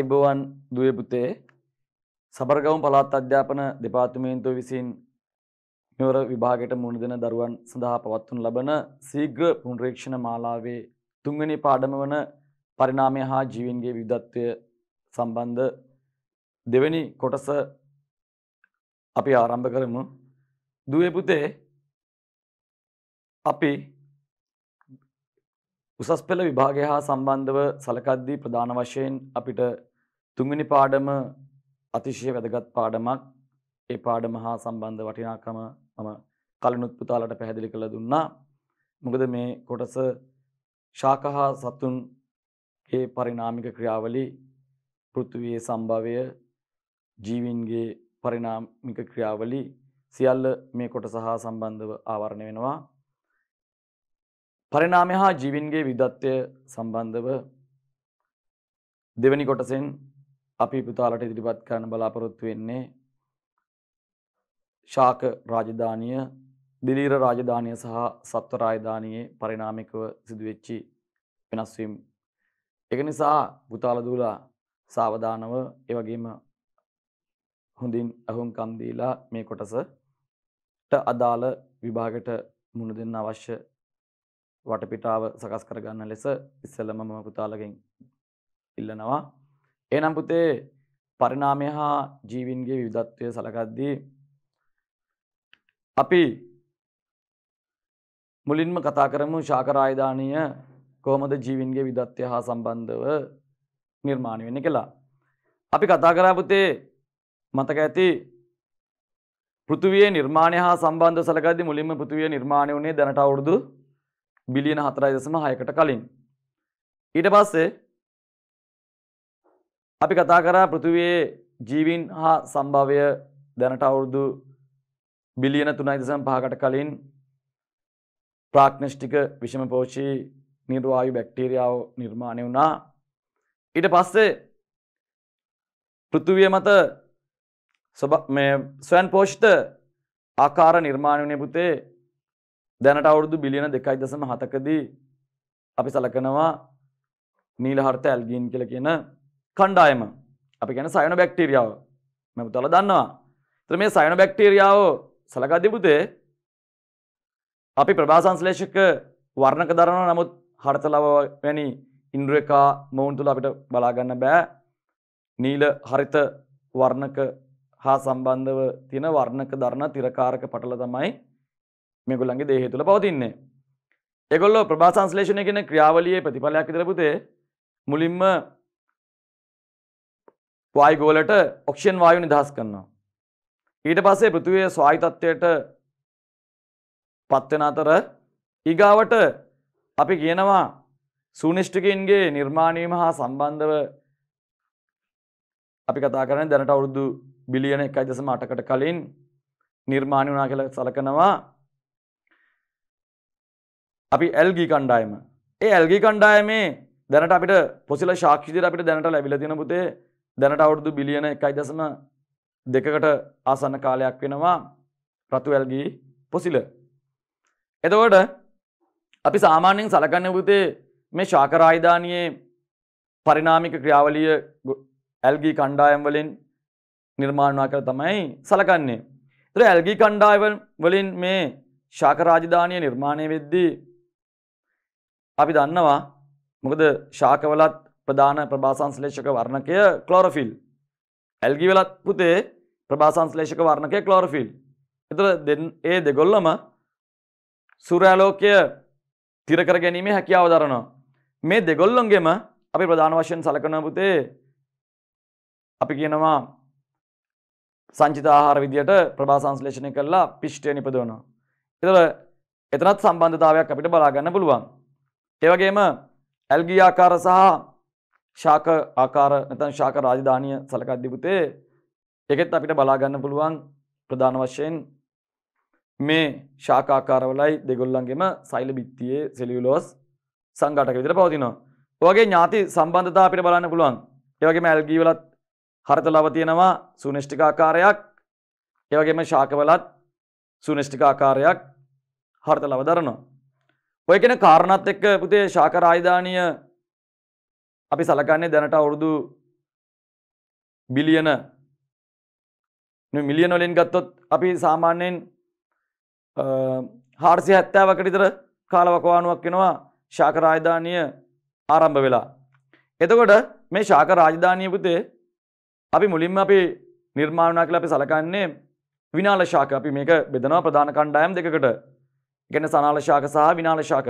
ආයිබෝවන් දුවේ පුතේ සබරගම පළාත් අධ්‍යාපන දෙපාර්තමේන්තුව විසින් මෙවර විභාගයට මුහුණ දෙන දරුවන් සඳහා පවත්වනු ලබන ශීඝ්‍ර පුනරීක්ෂණ මාලාවේ තුන්වෙනි පාඩම වන පරිණාමය හා ජීවීන්ගේ විවිධත්වය සම්බන්ධ දෙවෙනි කොටස අපි ආරම්භ කරමු. දුවේ පුතේ අපි උසස් පෙළ විභාගය හා සම්බන්ධව සලකද්දී ප්‍රධාන වශයෙන් අපිට තුන්වෙනි පාඩම අතිශය වැදගත් පාඩමක්. ඒ පාඩම හා සම්බන්ධ වටිනාකම මම කලිනුත් පුතාලට පැහැදිලි කරලා දුන්නා. මොකද මේ කොටස ශාකහා සතුන්ගේ පරිණාමික ක්‍රියාවලි පෘථිවියේ සම්භවය ජීවීන්ගේ පරිණාමික ක්‍රියාවලි සියල්ල මේ කොටස හා සම්බන්ධව ආවරණය වෙනවා. පරිණාමය හා ජීවීන්ගේ විදත්වය සම්බන්ධව දෙවැනි කොටසෙන් අපි පුතාලට ඉදිරිපත් කරන්න බලාපොරොත්තු වෙන්නේ ශාක රාජධානිය දිලීර රාජධානිය සහ සත්ව රාජධානියේ පරිණාමිකව සිදුවෙච්චි වෙනස් වීම. ඒක නිසා පුතාල දූලා සාවධානව ඒ වගේම හොඳින් අහුම්කම් දීලා මේ කොටසට අදාළ විභාගයට මුණ දෙන්න අවශ්‍ය වටපිටාව සකස් කරගන්න ලෙස ඉස්සෙල්ලම මම පුතාලගෙන් ඉල්ලනවා එනම් පුතේ පරිණාමය හා ජීවින්ගේ විවිධත්වය සලකද්දී අපි මුලින්ම කතා කරමු ශාකරායධානීය කොහොමද ජීවින්ගේ විදත්වය හා සම්බන්ධව නිර්මාණය වෙන කලා. අපි කතා කරාපුතේ මතක ඇති පෘතුවේ නිර්මාණය හා සම්බන්ධ සලකදි මුලින්ම පෘතුවේ නිර්මාණය වුණේ දැනට අවුරුදු බිලියන හතරයි දෙසම හයකට කලින්. ඊට පස්සේ අපි කතා කරා පෘතිවයේ ජීවින් හා සම්භාවය දැනට අවුරුදු බිලියන තුනයිදසම් පහකට කලින් ප්‍රාක්්නෂ්ටික විෂම පෝෂී නිර්වායු බැක්ටීරියාව නිර්මාණය වුණා ඊට පස්සේ පෘතුවිය මත ස්වයන් පෝෂ්ට ආකාර නිර්මාණ වනය පුතේ දැනට අවුරුදු බිලියන දෙකයි දසම හතකදී අපි සලකනවා නීල හර්ත ඇල්ගීන් කල කියන කණ්ඩායම අපි ගැන සයන බැක්ටීරියාව මෙම තල දන්නවා ත්‍ර මේ සයන බැක්ටීරියාව සලකදිපුතේ අපි ප්‍රභාසංස්ලේෂක වර්ණක දරනවා නමුත් හරතලව වැනි ඉන්ද්‍රකා මොවුන් තුළ අපිට බලාගන්න බෑ නීල හරිත වර්ණක හා සම්බන්ධව තියෙන වර්ණක දරණ තිරකාරක පටල තමයි මෙගොල්ලන්ගේ දේහය තුළ පවතින්නේ. ඒගොල්ලෝ ප්‍රභාසංස්ලේෂණය කියන ක්‍රියාවලියේ ප්‍රතිඵලයක් විතර පුතේ මුලින්ම වායු ගෝලයට ඔක්ෂන් වායු නිදහස් කරනවා. ඊට පස්සේ පෘථිවියේ ස්වායු තත්ත්වයට පත් වෙන අතර ඊගාවට අපි කියනවා සූනිෂ්ඨිකයින්ගේ නිර්මාණ වීම හා සම්බන්ධව අපි කතා කරන්නේ දැනට අවුරුදු බිලියන 1.8කට කලින් නිර්මාණය වුණා කියලා සලකනවා. අපි ඇල්ගී කණ්ඩායම. ඒ ඇල්ගී කණ්ඩායමේ දැනට අපිට පොසිල සාක්ෂි විදිහට අපිට දැනට ලැබිලා තියෙන පුතේ දැනට අවුරුදු බිලියන එකයි දසම දෙකකට ආසන්න කාලයක් වෙනවා රතුවැල්ගී පොසිල. එතවට අපි සාමාන්‍යයෙන් සලකන්න පුතේ මේ ශාකරායිධානයේ පරිනාමික ක්‍රියාවලිය ඇල්ගී කණ්ඩායම් වලින් නිර්මාණවා කර තමයි සලකන්නේ. තර ඇල්ගී කණ්ඩායවල් වලින් මේ ශාකරාජධානය නිර්මාණය වෙද්දී අපි දන්නවා මොකද ශාකවලත් ප්‍රධාන ප්‍රභාසංස්ලේෂක වර්ණකය ක්ලෝරෆිල්. ඇල්ගි වෙලත් පුතේ ප්‍රභාසංස්ලේෂක වර්ණකය ක්ලෝරෆිල්. එතර ඒ දෙගොල්ලම සුරෑලෝකය තිරකර ගැනීමේ හැකියාව දරනවා. මේ දෙගොල්ලොන්ගේම අපි ප්‍රධාන වශයෙන් සලකන පුතේ අපි කියනවා සංචිත ආහාර විදියට ප්‍රභාසංස්ලේෂණය කරලා පිෂ්ටය නිපදවනවා. එතර එතනත් සම්බන්ධතාවයක් අපිට බලාගන්න පුළුවන්. ඒවගේම ඇල්ගියාකාර සහ ශාක ආකාර නැතන් ශාක රාජධානය සලකද්දිපුතේ එකෙත් අපිට බලාගන්න පුළුවන් ප්‍රධාන වශයෙන් මේ ශාකාකාරවලයි දෙගොල්ලන්ගේම සෛල බිත්තියේ සෙලියුලෝස් සංගාටක විදිහට පවතිනවා. ඔයගේ ඥාති සම්බන්ධතා අපිට බලන්න පුළුවන්. ඒ වගේම ඇල්ගී වලත් හරතලව තියෙනවා සුනිෂ්ඨික ආකාරයක්. ඒ වගේම ශාකවලත් සුනිෂ්ඨික ආකාරයක් හරතලව දරනවා. ඔය කියන කාරණාත් එක්ක පුතේ ශාක රාජධානිය අපි සලකන්නේ දැනට අවුරුදු බිලියන මිලියන වලින් ගත්තොත් අපි සාමාන්‍යයෙන් හාර්සිය හැත්තාවකට විතර කාලවකවානුවක් වෙනවා ශාක රාජධානිය ආරම්භ වෙලා. එතකොට මේ ශාක රාජධානිය පුතේ අපි මුලින්ම අපි නිර්මාණනා කියලා අපි සලකන්නේ විනාල ශාක අපි මේක බෙදනවා ප්‍රධාන කණ්ඩායම් දෙකකට. ඒ කියන්නේ සනාල ශාක සහ විනාල ශාක.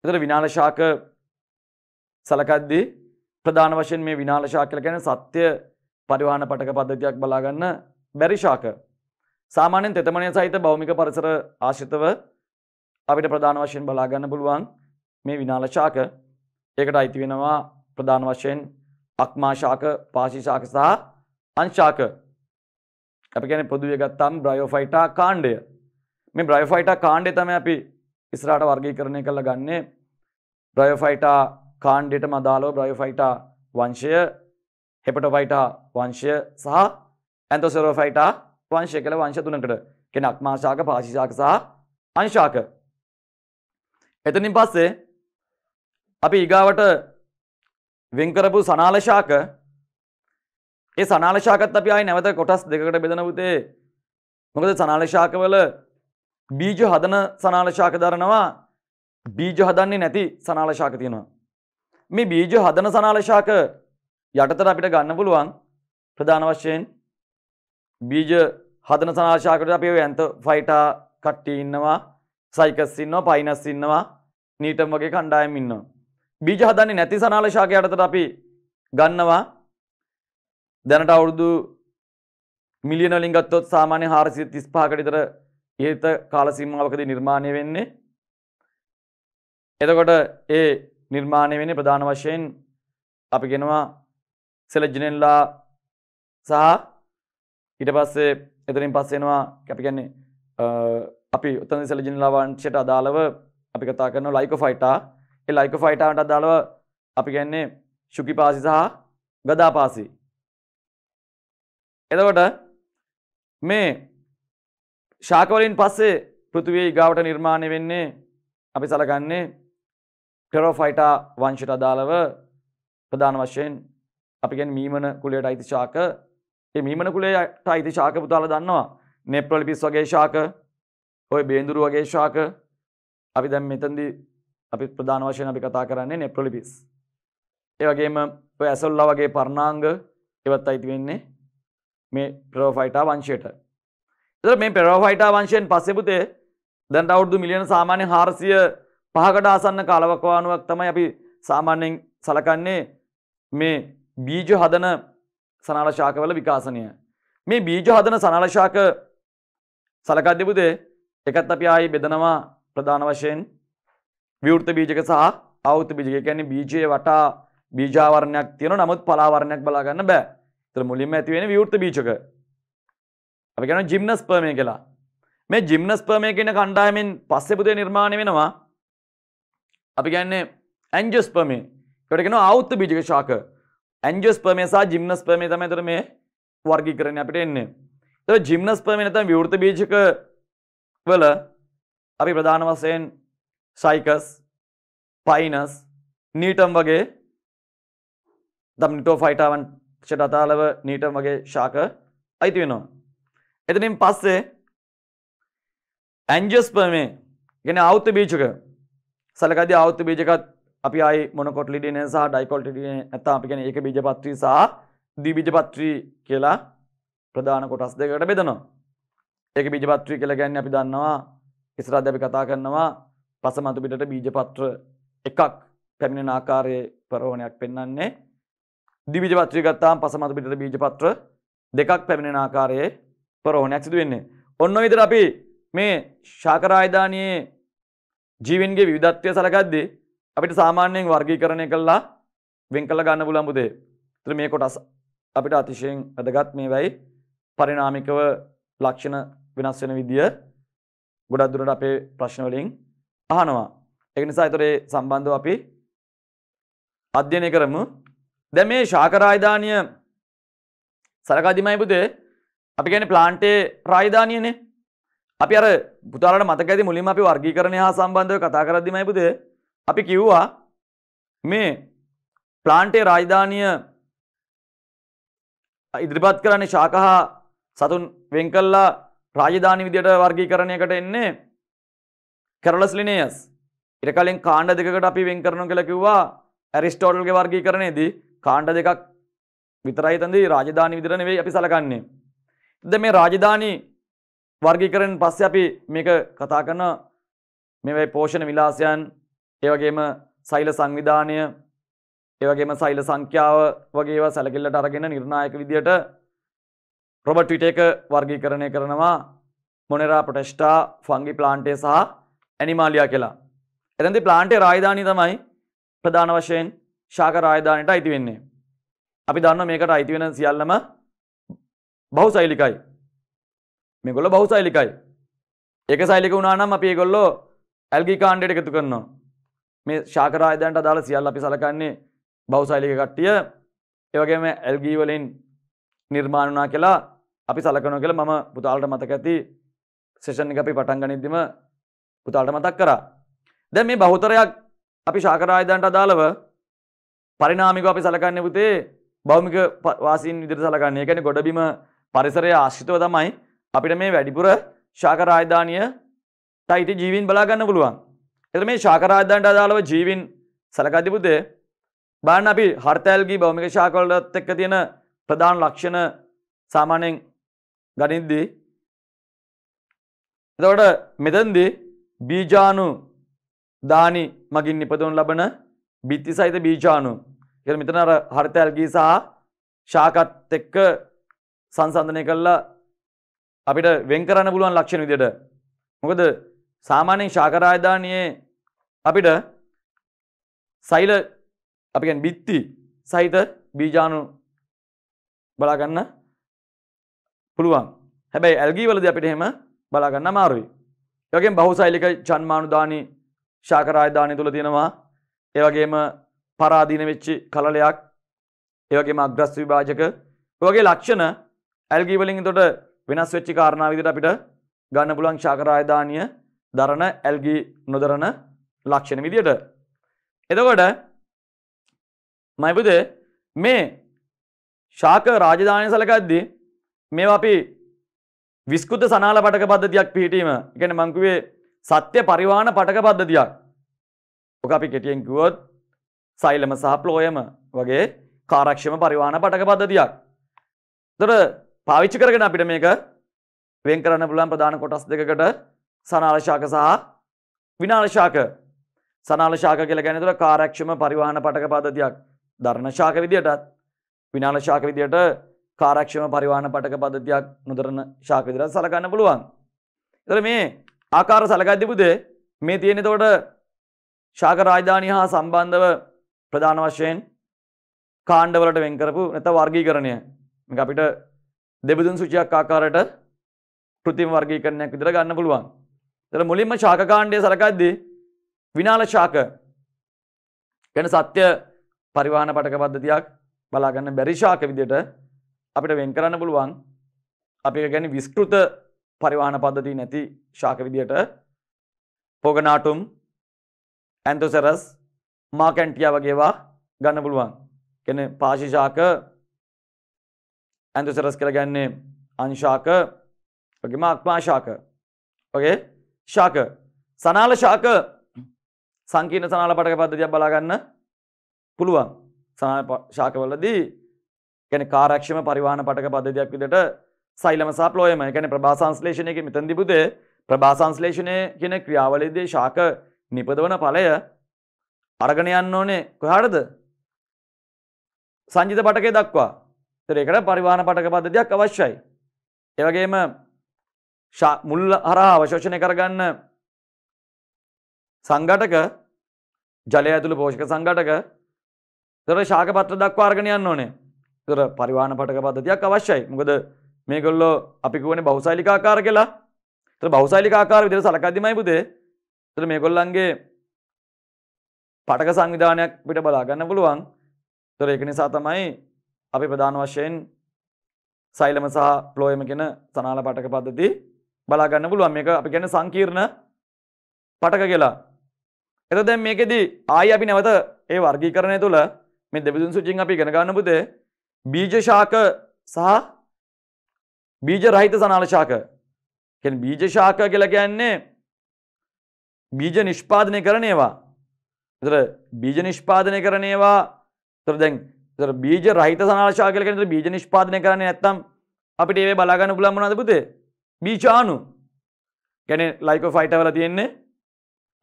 එතකොට විනාල ශාක සලකද්දී ප්‍රධාන වශයෙන් මේ විනාල ශාක කියලා කියන්නේ සත්‍ය පරිවාහන පටක පද්ධතියක් බලා ගන්න බැරි ශාක. සාමාන්‍යයෙන් තෙතමනය සහිත භෞමික පරිසර ආශ්‍රිතව අපිට ප්‍රධාන වශයෙන් බලා ගන්න පුළුවන් මේ විනාල ශාක. ඒකට අයිති වෙනවා ප්‍රධාන වශයෙන් අක්මා ශාක, පාෂි ශාක සහ අංශාක. අපි කියන්නේ පොදුවේ ගත්තාම බ්‍රයෝෆයිටා කාණ්ඩය. මේ බ්‍රයෝෆයිටා කාණ්ඩය තමයි අපි ඉස්සරහට වර්ගීකරණය කරලා ගන්නේ. බ්‍රයෝෆයිටා කාණ්ඩයටම අදාළව බ්‍රයෝෆයිටා වංශය හෙපටෆයිටා වංශය සහ ඇන්තොසරෝෆයිටා වංශය කළ වංශ තුනකට කෙන අක්මාශාක පාශිෂාක සහ අංශාක. එතනින් පස්සේ අපි ඉගාවට වෙන්කරපු සනාලශාක ඒ සනාලශාකත් අපි ආයි නැවත කොටස් දෙකට බෙදනවතේ මොකද සනාලශාකවල බීජ හදන සනාලශාක දරනවා බීජ හදන්නේ නැති සනාලශාක තියෙනවා මේ බීජ හදන සනාලශාක යටතට අපිට ගන්න පුළුවන් ප්‍රධාන වශයෙන් බීජ හදන සනාශාකට අපේ ඇන්ත ෆයිටා කට්ටි ඉන්නවා සයිකස් ඉන්නවා පයිනස් ඉන්නවා නීටම් වගේ කණ්ඩායම් ඉන්නවා. බීජ හදන්නේ නැති සනාලශාක යටතට අපි ගන්නවා දැනට අවුරුදු මිලියන වලින් ගත්තොත් සාමාන්‍ය 435කට විතර ඉහත කාල සීමාවකදී නිර්මාණය වෙන්නේ. එතකොට ඒ නිර්මාණය වෙන ප්‍රධාන වශයෙන් අපි ගෙනවා සෙලජිනෙල්ලා සහ ඊට පස්සේ එතරින් පස්සෙනවා කැපිගැන්නේ අපි උත්තන් සෙලජිනලා වංශයට අදාළව අපි කතා කරන ලයික ෆයිටා ඒ ලයික ෆයිටාවට අදාළව අපි ගැන්නේ ශුකි පාසි සහ ගදා පාසි එතකොට මේ ශාකවලින් පස්සේ පෘතුවී ගාවට නිර්මාණය වෙන්නේ අපි සලකන්නේ ටෙරෝෆයිටා වංශයට අදාළව ප්‍රධාන වශයෙන් අපි කියන්නේ මීමන කුලයට අයිති ශාක. ඒ මීමන කුලයට අයිති ශාක පුතාලා දන්නවා. නෙප්‍රොලිපිස් වගේ ශාක, ওই බේඳුරු වගේ ශාක. අපි දැන් මෙතනදී අපි ප්‍රධාන වශයෙන් අපි කතා කරන්නේ නෙප්‍රොලිපිස්. ඒ වගේම ඔය ඇසොල්ලා වගේ පර්ණාංග ඒවත් අයිති වෙන්නේ මේ ටෙරෝෆයිටා වංශයට. එතකොට මේ ටෙරෝෆයිටා වංශයෙන් පස්සේ පුතේ දැන් අවුරුදු මිලියන සාමාන්‍ය 400 පහකට ආසන්න කාලවකවානුවක් තමයි අපි සාමාන්‍යයෙන් සලකන්නේ මේ බීජ හදන සනාලශාකවල විකාශනය. මේ බීජ හදන සනාලශාක සලකද්‍යපුදේ එකත් අපි ආයි බෙදනවා ප්‍රධාන වශයෙන් විවෘත බීජක සහ අවෘත බීජක කියන්නේ බීජයේ වටා බීජාවරණයක් තියෙනවා නමුත් පලාවරණයක් බලා ගන්න බෑ. ඒතර මුලින්ම ඇති වෙන්නේ විවෘත බීජක. අපි කියනවා ජිම්නස්පර්මය කියලා. මේ ජිම්නස්පර්මය කියන කණ්ඩායමෙන් පස්සේ පුතේ නිර්මාණය වෙනවා අපි ගැන්නේ ඇන්ජස් පමේ කටගෙන අවත්ත බීජක ශාක ඇන්ජස් පමේසා ජිම්නස් පමේ තම තර මේ වර්ගි කරන අපිට එන්නේ ත ජිම්නස් පමේ තම් විවෘත බීජක වල අපි ප්‍රධාන වසයෙන් සයිකස් පයිනස් නීටම් වගේ දම් නිටෝ ෆයිටාවන් ෂට අතාලව නීටම් වගේ ශාක අයිති වෙනවා. එතනින් පස්සේ ඇන්ජස්පර්මේ ගෙන අවුත්ත බීචක සලකද අවත්ත බීජකත් අපි අයි මොනකොටලිඩින සහ ඩයිකොල්ටිඩිය ඇත අපි ගැන ඒක බීජපත්‍රී සහ දීබීජපත්‍රී කියලා ප්‍රධාන කොටස් දෙකට බෙදනවා. ඒක බීජපත්‍රී කියලා ගැන්න අපි දන්නවා ඉස්රාධ අපි කතා කරනවා පස මතුපිට බීජපත්‍ර එකක් පැමිණෙන ආකාරය පරෝණයක් පෙන්න්නන්නේ දිවිජපත්‍රී ගත්තාම් පස මතුපිට බීජපත්‍ර දෙකක් පැමිණෙන ආකාරයේ පරෝණයක් සිදු වෙන්නේ. ඔන්න විතර අපි මේ ශාකරායිධානයේ ජීවින්ගේ විධත්වය සලකද්දී අපිට සාමාන්‍යයෙන් වර්ගීකරණය කල්ලා වෙන් කළ ගන්න පුළම්බුදේ ත්‍ර මේ කොටස් අපිට අතිශයෙන් වැදගත් මේ වැයි පරිනාමිකව ලක්ෂණ වෙනස් වෙන විදිිය ගොඩක් දුරට අපේ ප්‍රශ්නවලින් අහනවා එකනිසා එතරේ සම්බන්ධව අපි අධ්‍යනය කරමු දැ මේ ශාකරායිධානය සරකාධිමයි බුදේ අපි ගැන ප්ලාන්ටේ රායිධානයනේ අපි අර පුතාලට මතක ඇති මුලින්ම අපි වර්ගීකරණය හා සම්බන්ධව කතා කරද්දිමයි පුතේ අපි කිව්වා මේ ප්ලාන්ටේ රාජධානිය ඉදිරිපත් කරන්නේ ශාක හා සතුන් වෙන් කළා රාජධානි විදියට වර්ගීකරණයකට එන්නේ කැරලස් ලිනේයස්. ඊට කලින් කාණ්ඩ දෙකකට අපි වෙන් කරනවා කියලා කිව්වා ඇරිස්ටෝටල්ගේ වර්ගීකරණයේදී කාණ්ඩ දෙකක් විතරයි තන්දී රාජධානි විදියට නෙවෙයි අපි සලකන්නේ. ඉතින් මේ රාජධානි වර්ගීකරෙන් පස්සේ අපි මේක කතා කරන මෙවයි පෝෂණ විලාසයන් ඒවගේම සෛල සංවිධානය ඒවගේම සෛල සංඛ්‍යාව වගේ සැලකිල්ලට අරගෙන නිර්ණායක විදියට රොබට් විට එක වර්ගීකරණය කරනවා මොනෙරා ප්‍රටෙෂ්ටා ෆංගි ප්ලාන්ටේ සහ ඇනිමාලියා කියලා. එතැති ප්ලාන්ටේ රායිධානී තමයි ප්‍රධාන වශයෙන් ශාක රායධානයට අයිති වෙන්නේ. අපි දන්න මේකට අයිති වෙන සියල්ලම බහු සෛලිකයි මේගොල්ල බහුසෛලිකයි. ඒක සෛලික වුණා නම් අපි ඒගොල්ලෝ ඇල්ගී කාණ්ඩයට එකතු කරනවා. මේ ශාක රායදයන්ට අදාළ සියල්ල අපි සලකන්නේ බහුසෛලික කට්ටිය. ඒ වගේම ඇල්ගී වලින් නිර්මාණ වුණා කියලා අපි සලකනවා කියලා මම පුතාලට මතක ඇති සෙෂන් එක අපි පටන් ගනිද්දිම පුතාලට මතක් කරා. දැන් මේ බහුතරයක් අපි ශාක රායදයන්ට අදාළව පරිණාමිකව අපි සලකන්නේ පුතේ භෞමික වාසීන් විදිහට සලකන්නේ. ඒ කියන්නේ ගොඩබිම පරිසරය ආශ්‍රිතව තමයි අපිට මේ වැඩිපුර ශාක රාජධානියට අයිති ජීවීන් බලා ගන්න පුළුවන්. එතකොට මේ ශාක රාජධානට අදාළව ජීවීන් සලකද්දී පුතේ බලන්න අපි හර්තැල්ගේ භෞමික ශාක වලත් එක්ක තියෙන ප්‍රධාන ලක්ෂණ සාමාන්‍යයෙන් ගනිද්දී එතකොට මෙතනදී බීජාණු දානි මගින් නිපදවනු ලබන බිත්ති සහිත බීජාණු. ඒක මෙතන අර හරිතල්ගී සහ ශාකත් එක්ක සංසන්දනය කළා අපිට වෙන් කරන්න පුළුවන් ලක්ෂණ විදිහට. මොකද සාමාන්‍යයෙන් ශාක රාජධානියේ අපිට සෛල අපි කියන්නේ බිත්ති සහිත බීජාණු බලා ගන්න පුළුවන්. හැබැයි ඇල්ගී වලදී අපිට එහෙම බලා ගන්න අමාරුයි. ඒ වගේම බහුසෛලික ජන්මානුදානි ශාක රාජධානිය තුල තියෙනවා. ඒ වගේම පරාදීන වෙච්ච කලලයක් ඒ වගේම අග්‍රස් විභාජක ඔය වගේ ලක්ෂණ ඇල්ගී වලින් එතකොට වෙනස් වෙච්චි කාරණා විදිහට අපිට ගන්න පුළුවන් ශාකරායදානිය දරන ඇල්ගි නොදරන ලක්ෂණ විදිහට. එතකොට මයිපුදේ මේ ශාක රාජධානය සලකද්දී මේවා අපි විස්කෘත සනාල පටක පද්ධතියක් පිහිටීම ගැන මංකුවේ සත්‍ය පරිවාන පටක පද්ධතියක්. ඔක අපි කෙටියෙන් කිව්වොත් සෛලම සහ ප්ලෝයම වගේ කාරක්ෂම පරිවාන පටක පද්ධතියක්. තොට පාවිච්චි කරගෙන අපිට මේක වෙන් කරන්න පුළුවන් ප්‍රධාන කොටස් දෙකකට සනාල ශාක සහ විනාල ශාක සනාල ශාක කියලා කියන්නේ තුල කාර්යක්ෂම පරිවාහන පටක පද්ධතියක් දරණ ශාක විදියටත් විනාල ශාක විදියට කාර්යක්ෂම පරිවාහන පටක පද්ධතියක් නොදරන ශාක විදියට සලකන්න පුළුවන්. ඒතර මේ ආකාර සලකද්දී පුතේ මේ තියෙන එතකොට ශාක රාජධානිය හා සම්බන්ධව ප්‍රධාන වශයෙන් කාණ්ඩවලට වෙන් කරපු නැත්නම් වර්ගීකරණය. මේක අපිට දෙබදුන් සුචියක් ආකාරයට කෘතිම වර්ගීකරණයක් විදිහට ගන්න පුළුවන්. ඒතර මුලින්ම ශාක කාණ්ඩය සලකද්දී විනාල ශාක කියන සත්‍ය පරිවාහන පටක පද්ධතියක් බලා ගන්න බැරි ශාක විදිහට අපිට වෙන් කරන්න පුළුවන්. අපි ඒක කියන්නේ විස්තෘත පරිවාහන පද්ධතිය නැති ශාක විදිහට පොගනාටුම් ඇන්තොසරස් මාකැන්ටියා වගේවා ගන්න පුළුවන්. කියන්නේ පාෂි ශාක ඇන්ත සරස් කරගන්නේ අංශාක වගේම අක්මාශාක වගේ ශාක සනාල ශාක සංකීර්ණ සනාල පටක පද්ධතියක් බලාගන්න පුළුවන් සනාල ශාකවලදී කියන්නේ කාර්යක්ෂම පරිවාහන පටක පද්ධතියක් විදිහට සෛලම සහ ප්ලෝයම කියන්නේ ප්‍රභා සංශ්ලේෂණය කියන මෙතනදී පුතේ ප්‍රභා සංශ්ලේෂණය කියන ක්‍රියාවලියේදී ශාක නිපදවන ඵලය අරගෙන යන්න ඕනේ කොහටද සංජිත පටකේ දක්වා ඒකට පරිවාන පටක පද්ධතියක් අවශ්‍යයි. ඒවගේම මුල් හරහා අවශෝෂණය කරගන්න සංගටක ජලය ඇතුළ පෝෂක සංගටක තර ශාක පත්‍ර දක්වා අර්ගණයන්න ඕනේ තර පරිවාන පටක පද්ධතියක් අවශ්‍යයි මොකද මේ ගොල්ලෝ අපි වුවන බෞසයිලිකාකාර කියලා තර බෞසයිලිකාකාර විදිර සලකදදිමයි පුදේ තර මේ ගොල්ලන්ගේ පටක සංවිධානයක් පිට බලාගන්න පුළුවන් තර එක නිසා තමයි අපි ප්‍රධාන වශයෙන් සයිලම සහ පලෝයම කෙන සනාල පටක පද්ධති බලාගන්න පුළුවන් මේක අපි ගැන සංකීර්ණ පටක කියලා. එත දැන් මේකෙදී ආය අපි නැවත ඒ වර්ගී කරණය තුළ මේ දෙවිදුන් සුචින් අපි ගෙනගන්න පුතේ බීජශාක සහ බීජ රහිත සනාලශාක බීජශාක කියලා කියන්නේ බීජ නිෂ්පාදනය කරනේවා එතර බීජ නිෂ්පාදනය කරනේවා තර දැන් තර බීජ රහිත සනාශා කල කෙනට බීජ නිෂ්පාදනය කරන්න ඇත්තම් අපිට ඒ බලාගන්න පුළන් වනද පුතේ බීචානු ගැන ලයිකෝ ෆයිටවල තියෙන්නේ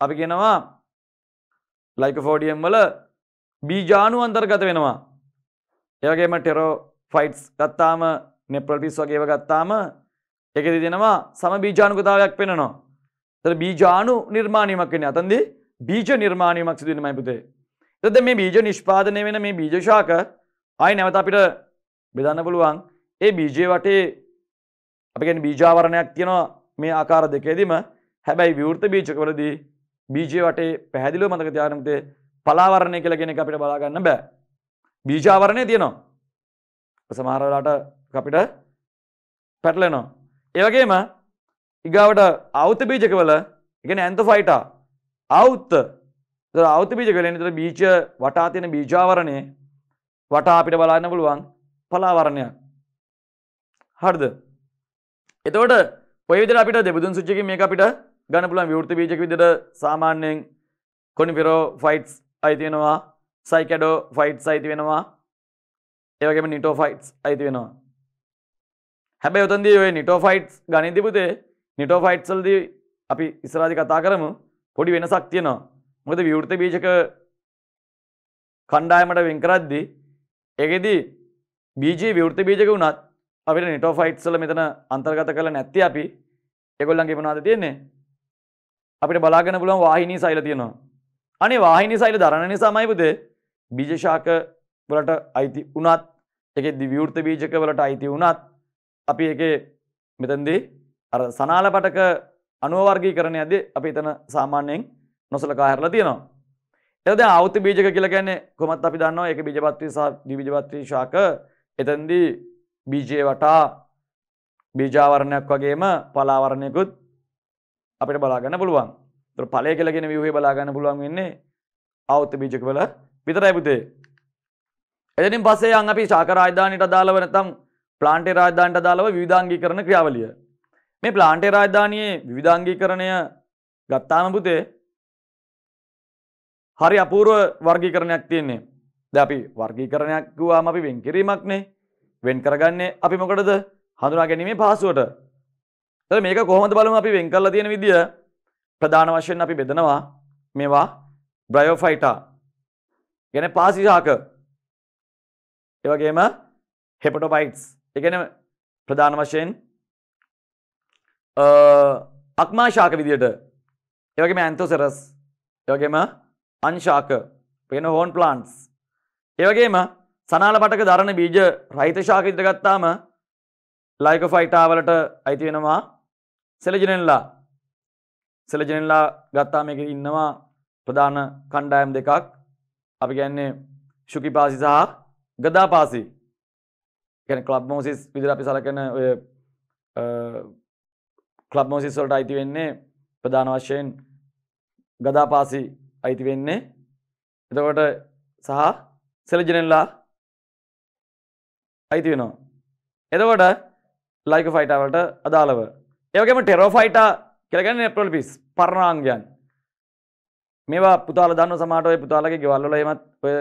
අපි කියනවා ලයිකෆෝඩියම් වල බීජානු අන්තර්ගත වෙනවා ඒවගේම ටෙරෝ ෆයිට්ස් ගත්තාම නෙප්‍රල්පිස් වගේව ගත්තාම එකදි දෙනවා සම බීජානුකතාවයක් පෙනනවා තර බීජානු නිර්මාණයමක් වෙන අතන්දී බීජ නිර්මාණයමක් සිදුවීමයි පුතේ තද මේ බීජ නිෂ්පාදනය වෙන මේ බීජශාක අයි නැවත අපිට බෙදන්න පුළුවන් ඒ බීජය වටේ අපිගැන බීජාවරණයක් තියෙනවා මේ ආකාර දෙකේදීම හැබැයි විවෘත බීජකවලදී බීජය වටේ පැහැදිලෝ මතක තියාරමතේ පලාවරණය කලගෙන එක අපිට බලාගන්න බෑ බීජාවරණය තියෙනවා සමහරලාට අපිට පැටලෙනවා ඒවගේම ඉගාවට අවුත බීජකවල ඉගෙන ඇන්ත ෆයිටා අවුත්ත තොර අවත බීජ ගලන තොර බීජ වටා තියෙන බීජාවරණය වටා අපිට බලන්න පුළුවන් පලාවරණයක් හරිද එතකොට ඔය විදිහට අපිට දෙබුදුන් සුච්චියකින් මේක අපිට ගන්න පුළුවන් විවෘත බීජක විදිහට සාමාන්‍යයෙන් කොනිෆෙරෝෆයිට්ස් අයිති වෙනවා සයිකඩෝෆයිට්ස් අයිති වෙනවා ඒ වගේම නිටෝෆයිට්ස් අයිති වෙනවා හැබැයි ඔතනදී ඔය නිටෝෆයිට්ස් ගණිතදී පුතේ නිටෝෆයිට්ස් වලදී අපි ඉස්සරහදී කතා කරමු පොඩි වෙනසක් තියෙනවා මොකද විවෘත බීජක කණ්ඩායමට වෙන් කරද්දී ඒකෙදි බීජයේ විවෘත බීජක වුණත් අපිට නිටෝෆයිට්ස් වල මෙතන අන්තර්ගත කරලා නැති අපි ඒගොල්ලන්ගේ මොනවද තියෙන්නේ අපිට බලාගන්න පුළුවන් වාහිනී සෛල තියෙනවා අනේ වාහිනී සෛල දරන නිසාමයි පුතේ බීජ ශාක වලට අයිති වුණත් ඒකේ දිවිවෘත බීජක වලට අයිති වුණත් අපි ඒකේ මෙතනදී අර සනාල පටක අනුව වර්ගීකරණයදී අපි එතන සාමාන්‍යයෙන් නොසලකා හැරලා තියෙනවා. එතකොට දැන් ආවුති බීජක කියලා කියන්නේ කොහොමත් අපි දන්නවා ඒක බීජපත්‍රි සහ ද්විබීජපත්‍රි ශාක එතෙන්දී බීජේ වටා බීජාවරණයක් වගේම පලාවරණයකුත් අපිට බලාගන්න පුළුවන්. ඒතර ඵලය කියලා කියන ව්‍යුහය බලාගන්න පුළුවන් වෙන්නේ ආවුති බීජක වල විතරයි පුතේ. එතනින් පස්සේ යන් අපි ශාක රාජධානියට අදාළව නැත්නම් ප්ලාන්ටේ රාජධානියට අදාළව විවිධාංගීකරණ ක්‍රියාවලිය. මේ ප්ලාන්ටේ රාජධානියේ විවිධාංගීකරණය ගත්තාම පුතේ හරි අපූර්ව වර්ගීකරණයක් තියෙන්නේ ද අපි වර්ගීකරණයක් ගවා අපි වෙන් කිරීමක්නේ වෙන් කරගන්නේ අපි මොකටද හඳුනා ගැනීමේ පාසුවට ත මේක කොහොමද බලම අපි වෙන් කරලා තියෙන විදිිය ප්‍රධාන වශයෙන් අපි බෙදනවා මේවා බ්‍රයෝෆයිටා ගැන පාසිහාක ඒවගේම හෙපටොපයිටස් එකන ප්‍රධාන වශයෙන් අක්මා ශාක විදියට ඒවගේ ඇන්තෝසෙරස් ඒවගේම අංශාක පේන හෝන් ප්ලාන්ස්. ඒවගේම සනාල පටක දරණ බීජ රහිත ශාක ඉදරගත්තාම ලයික ෆයිටාවලට අයිති වෙනවා සෙලජනෙල්ලා සෙලජනෙල්ලා ගත්තාම එක ඉන්නවා ප්‍රධාන කණ්ඩායම් දෙකක් අපි ගැන්නේ ශුකි පාසි සහ ගදා පාසි ගැන කලබ් මෝසිස් විදිර අපි සලකන ඔය කලබ් මෝසිස් වලට අයිති වෙන්නේ ප්‍රධාන වශයෙන් ගදා පාසි අයිති වෙන්නේ එතකොට සහ සෙලජනෙල්ලා අයිති වෙනවා එතකොට ලයික ෆයිටාවලට අදාළව ඒවගේම ටෙරෝෆයිටා කෙලගන්න ප්‍රොලිපිස් පරණාංගයන් මේවා පුතාල දන්න සමාටය පුතාලගේ ගෙවල්ල එමත් ඔය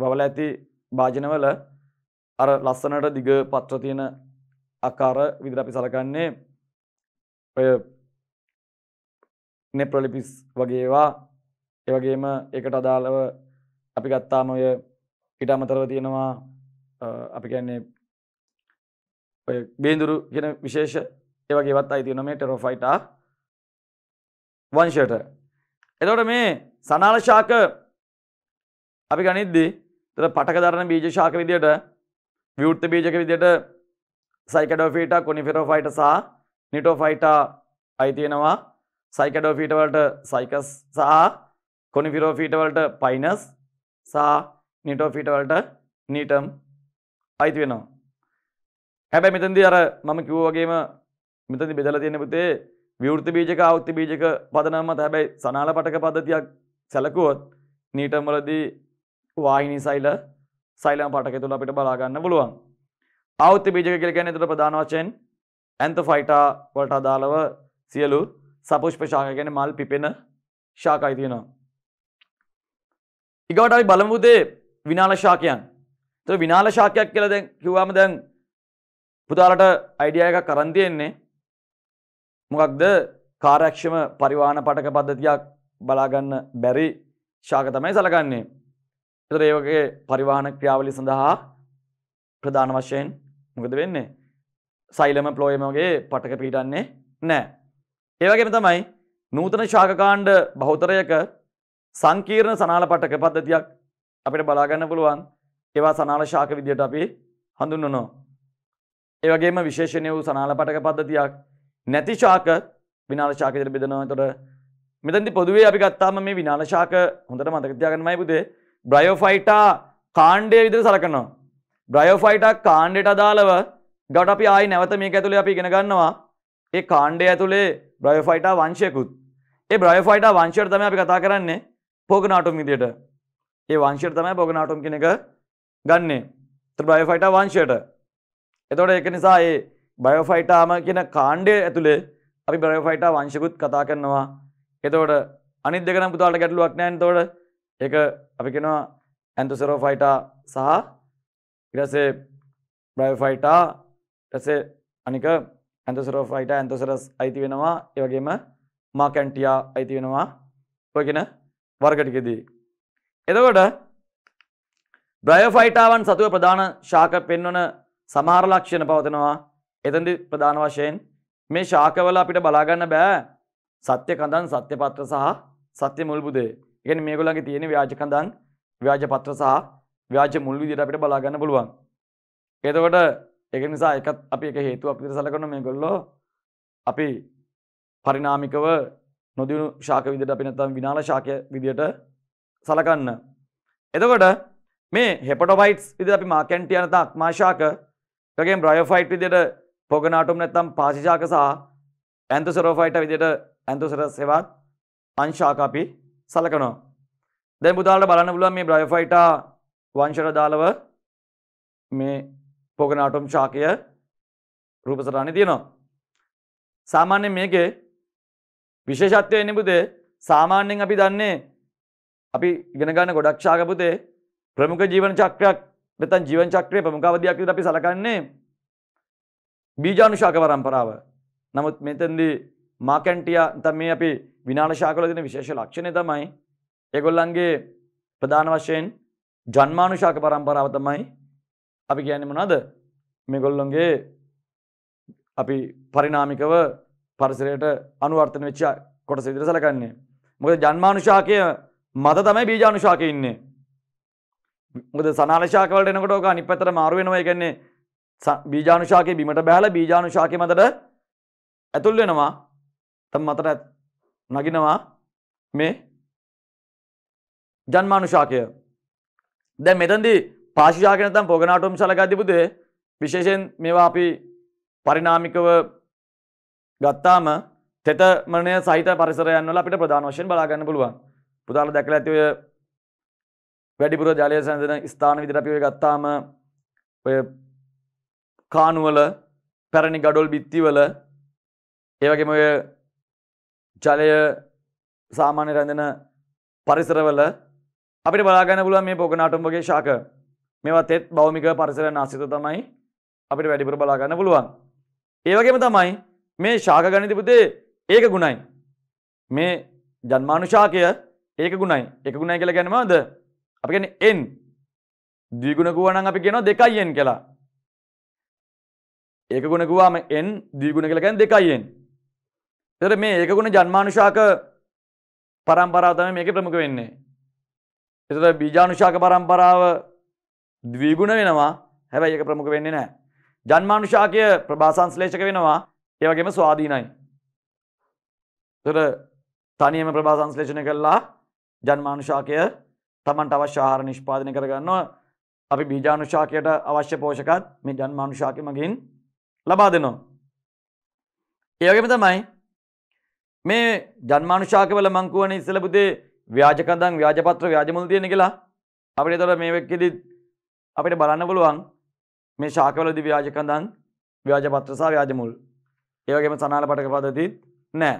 වවල ඇති භාජනවල අර ලස්සනට දිග පත්‍ර තියෙන අකාර විදිර අපි සලකන්නේ ඔය නෙප්‍රලිපිස් වගේවා ඒවගේම එකට අදාළව අපි ගත්තාම ඔය ඉට අමතරව තියෙනවා අපි කියන්නේ ඔය බේදුරු ගෙන විශේෂ ඒවගේවත් අයි තියනම ටරෝෆයිට වංශයට එතවට මේ සනාල ශාක අපි ගනිද්දි තර පටක දරන බීජ ශාක විදියට විවෘත්ත බීජක විදියට සයිකඩෝෆීට කොනිෆෙරෝෆයිට සහ නිටෝෆයිට අයිතියෙනවා සයිකඩෝෆීටවලට සයිකස් සහ కొన్ని ఫిరోఫీట వలට පයිනස් සා නිටෝෆීට වලට නීටම් අයිති වෙනවා. හැබැ මෙතන්දි අර මම කිව්වගේම මෙතති බෙදල තියෙන පුතේ විවෘති බීජක අවෘත්ති බීජක පදනම්මත හැබැයි සනාල පටක පද්ධතියක් සැලකුවොත් නීටම්වලදී වාහිනි සයිල සයිලම් පටක තුළ අපිට බලාගන්න පුළුවන්. අවෘත්ති බීජක කියලගැන තුට ප්‍රධාන වචයෙන් ඇන්ත ෆයිටා වලට අදාළව සියලු සපුෂ්ප ශාක ගැන මල් පිපෙන ශාකයි තියෙනවා. ඉගවට අපි බලමුදේ විනාල ශාකයන් ත විනාල ශාකයක් කියල දැන් කිව්වාම දැන් පුතාලට අයිඩිය එකක් කරන්තියෙන්නේ මොකක්ද කාරක්ෂම පරිවාන පටක පද්ධතියක් බලාගන්න බැරි ශාක තමයි සලකන්නේ එතර ඒවගේ පරිවාහන ක්‍රියාවලි සඳහා ප්‍රධාන වශයෙන් මොකද වෙන්නේ සයිලම පලෝයමගේ පටක පිටන්නේ නෑ ඒවගෙන තමයි නූතන ශාකකාණ්ඩ බහුතරයක සංකීර්ණ සනාල පට්ටක පද්ධතියක් අපිට බලාගන්න පුළුවන් ඒවා සනාල ශාක විදියට අපි හඳුන්වනවා. ඒවගේම විශේෂණය වූ සනාල පටක පද්ධතියක් නැති ශාක විනාල ශාකයට බෙදනවා තොට මෙතැති පොදුවේ අපි ගත්තාම මේ විනාල ශාක හොඳට මතකතියාගන්නමයි පුදේ බ්‍රයෝෆයිටා කාණ්ඩය විදිර සලකනවා. බ්‍රයෝෆයිටා කාණ්ඩෙට අදාළව ගට අපි ආයි නැවත මේ ඇතුළේ අපි ඉගෙන ගන්නවා ඒ කාණ්ඩය ඇතුළේ බ්‍රයෝෆයිටා වංශයකුත් ඒ බ්‍රයෝෆයිටා වංශයට තම අපි කතා කරන්නේ පෝගනාටොම් විදියට ඒ වංශයට තමයි පෝගනාටොම් කෙනෙක ගන්නේ ත බයෆයිට වංශයට එතොට ඒක නිසා ඒ බයෝෆයිටාම කියන කාණ්ඩය ඇතුළේ අපි බයෝෆයිට වංශකුත් කතා කරනවා එතවට අනිත් දෙකන පුතාට ගැටලුවක් නෑන් තෝට එක අපි කෙනවා ඇන්තුසරෝෆයිටා සහ ඉරසේ බ්‍රයිෆයිටා ඇසේ අනික ඇන්තුසරෝෆයිට ඇන්තුසරස් අයිති වෙනවා ඒවගේම මාකැන්ටියා අයිති වෙනවා ඔයගෙන වර්ගටිකෙදී. එතකොට බ්‍රයෝෆයිටාවන් සතුව ප්‍රධාන ශාක පෙන්වන සමහර ලක්ෂණ පවතනවා එතදි ප්‍රධාන වශයෙන් මේ ශාකවල අපිට බලාගන්න බෑ සත්‍ය කඳන් සත්‍ය පත්‍ර සහ සත්‍ය මුල්බුදේ ගැන මේගොලගේ තියෙන ව්‍යාජ කඳන් ව්‍යාජ පත්‍ර සහ ව්‍යාජ මුල් විදිට අපිට බලාගන්න පුළුවන් එතකොට එක නිසා එකත් අපි එක හේතු අපිට සලකන මේ ගොල්ලෝ අපි පරිනාමිකව නොදියුණු ශාක විදිට අපි නැත්තම් විනාල ශාකය විදියට සලකන්න. එතකොට මේ හෙපටොබයිටස් විදි අපි මාකැන්ටිය නත අක්මාශාක වගේ බ්‍රයෝෆයිට් විදියට පොගනාටුම් නැත්තම් පාසිශාක සහ ඇන්තුසරෝෆයිට විදියට ඇන්තුසර සෙවත් අංශාක අපි සලකනවා. දැ බුදාලට බලන්න පුලුවන් මේ බ්‍රයෝෆයිටා වංශර දාලව මේ පොගනාටුම් ශාකය රූපසටානි තියෙනවා. සාමාන්‍ය මේකේ විශේෂත්වය නිබුදේ සාමාන්‍යෙන් අපි දන්නේ අපි ඉගෙනගන්න ගොඩක් ශාගපුතේ ප්‍රමුඛ ජීවන චක්‍රයක් නැතන් ජීවන චක්‍රය ප්‍රමුඛවදයක් අපි සලකන්නේ බීජානුශාක පරම්පරාව නමුත් මෙතන්දී මාකැන්ටිය තම මේ අපි විනාශාකල දෙන විශේෂ ලක්ෂණය තමයි ඒගොල්ලන්ගේ ප්‍රධාන වශයෙන් ජන්මානුශාක පරම්පරාව තමයි අපි කියන්නේ මොනවද මේගොල්ලොන්ගේ අපි පරිණාමිකව පරිසරයට අනුවර්තන වෙච්ච කොටස විදිහට සැලකන්නේ. මොකද ජන්මානුශාකය මත තමයි බීජානුශාකය ඉන්නේ. මොකද සනාලශාක වලට එනකොට ඔක අනිත් පැත්තට මාරු වෙනවා. ඒ කියන්නේ බීජානුශාකයේ බිමට බහැලා බීජානුශාකයේ මතට ඇතුල් වෙනවා. තම මතට නගිනවා මේ ජන්මානුශාකය. දැන් මෙතනදී පාශිශාකය නැත්නම් පොගනාටොම් සලකා තිබුදේ විශේෂයෙන් මේවා අපි පරිණාමිකව ගත්තාම තෙතමනය සහිත පරිසරයන්වල අපිට ප්‍රධාන වශයෙන් බලාගන්න පුළුවන් පුතාල දැකල ඇති ඔය වැඩිපුර ජලය සැඳෙන ස්ථාන විදිහට අපි ඔය ගත්තාම ඔය කානුවල පැරණි ගඩොල් බිත්තිවල ඒ වගේම ඔය ජලය සාමාන්‍ය රැඳෙන පරිසරවල අපිට බලාගන්න පුළුවන් මේ පොගනාටුම් වගේ ශාක මේවා තෙත් භෞමික පරිසරයන් ආශ්‍රිතව තමයි අපිට වැඩිපුර බලාගන්න පුළුවන් ඒ වගේම තමයි මේ ශාක ගණිත පුතේ ඒක ගුණයි. මේ ජන්මානුශාකය ඒක ගුණයි. ඒක ගුණයි කියලා කියන්නේ මොනවද? අපි කියන්නේ n. ද්විගුණ කුවා නම් අපි කියනවා 2n කියලා. ඒක ගුණ කුවාම n ද්විගුණ කියලා කියන්නේ 2n. ඒතර මේ ඒක ගුණ ජන්මානුශාක පරම්පරාව තමයි මේකේ ප්‍රමුඛ වෙන්නේ. ඒතර බීජානුශාක පරම්පරාව ද්විගුණ වෙනවා. හැබැයි ඒක ප්‍රමුඛ වෙන්නේ නැහැ. ජන්මානුශාකය ප්‍රභාසංශ්ලේෂක වෙනවා. ඒවගේම ස්වාධීනයි. තොට තනියම ප්‍රභා සංස්ලේෂණය කල්ලා ජන්මානුශාකය තමන්ට අවශ්‍යාහාර නිෂ්පාදනය කරගන්නවා අපි බීජානුශාකයට අවශ්‍ය පෝෂකත් මේ ජන්මානුශාක මගින් ලබා දෙනවා. ඒවගේම තමයි මේ ජන්මානුශාකවල මංකුවන ඉස්සලපුදේ ව්‍යාජකදන් ව්‍යාජපත්‍ර ව්‍යාජමුල් තියෙන කියලා අපිට තොර මේ වෙක්කෙදත් අපිට බලන්න පුළුවන් මේ ශාකවලදි ව්‍යාජකඳන් ව්‍යාජපත්‍රසා ව්‍යාජමුල් ඒවගේම සනාල පටක පදතිත් නෑ.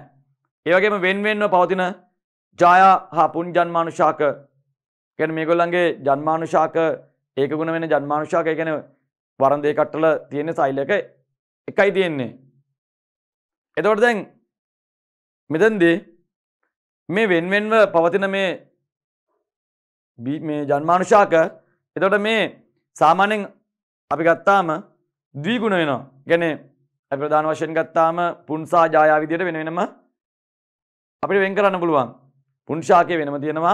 ඒවගේම වෙන්වෙන්ව පවතින ජායා හා පුන් ජන්මානුෂාක ගැන මේගොල්ලන්ගේ ජන්මානුෂාක ඒක ගුණ වෙන ජන්මානුෂාක ගැන වරන්දේ කට්ටල තියෙන සයිලක එකයි තියෙන්නේ. එතවට දැන් මෙතන්දී මේ වෙන්වෙන්ව පවතින මේ මේ ජන්මානුෂාක එතොට මේ සාමානෙන් අපි ගත්තාම දීගුණ වෙනවා ගැනේ අපි ප්‍රධාන වශයෙන් ගත්තාම පුන්සා ජායා විදියට වෙන වෙනම අපිට වෙන් කරන්න පුළුවන්. පුන්ශාකේ වෙනම තියෙනවා,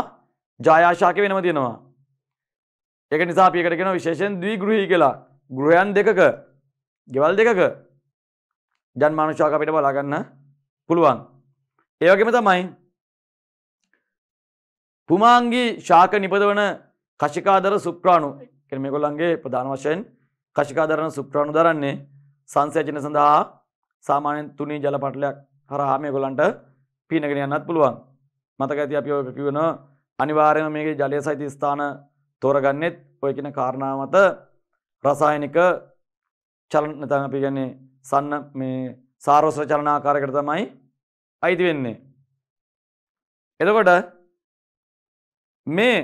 ජායා ශාකේ වෙනම තියෙනවා. ඒක නිසා අපි එකට කියනවා විශේෂයෙන් ද්විගෘහී කියලා. ගෘහයන් දෙකක, ගෙවල් දෙකක ජන්මානුශාක අපිට බලා ගන්න පුළුවන්. ඒ වගේම තමයි පුමාංගී ශාක නිපදවන කශිකාදර සුක්‍රාණු කියන්නේ මේගොල්ලන්ගේ ප්‍රධාන වශයෙන් කශිකාදරන සුක්‍රාණු දරන්නේ සංසයජන සඳහා සාමාන්‍යෙන් තුනී ජලපටලයක් හරහාම ගොලන්ට පීනගෙන යන්නත් පුළුවන් මතක ඇති අපි ඔයක කිවන අනිවාරයම මේක ජලය සහිති ස්ථාන තෝරගන්නෙත් ඔයකින කාරණාවත රසායනික චලනතඟ පිගන්නේ සන්න මේ සාරෝස්්‍ර චලනාකාරකට තමයි අයිති වෙන්නේ. එතකොට මේ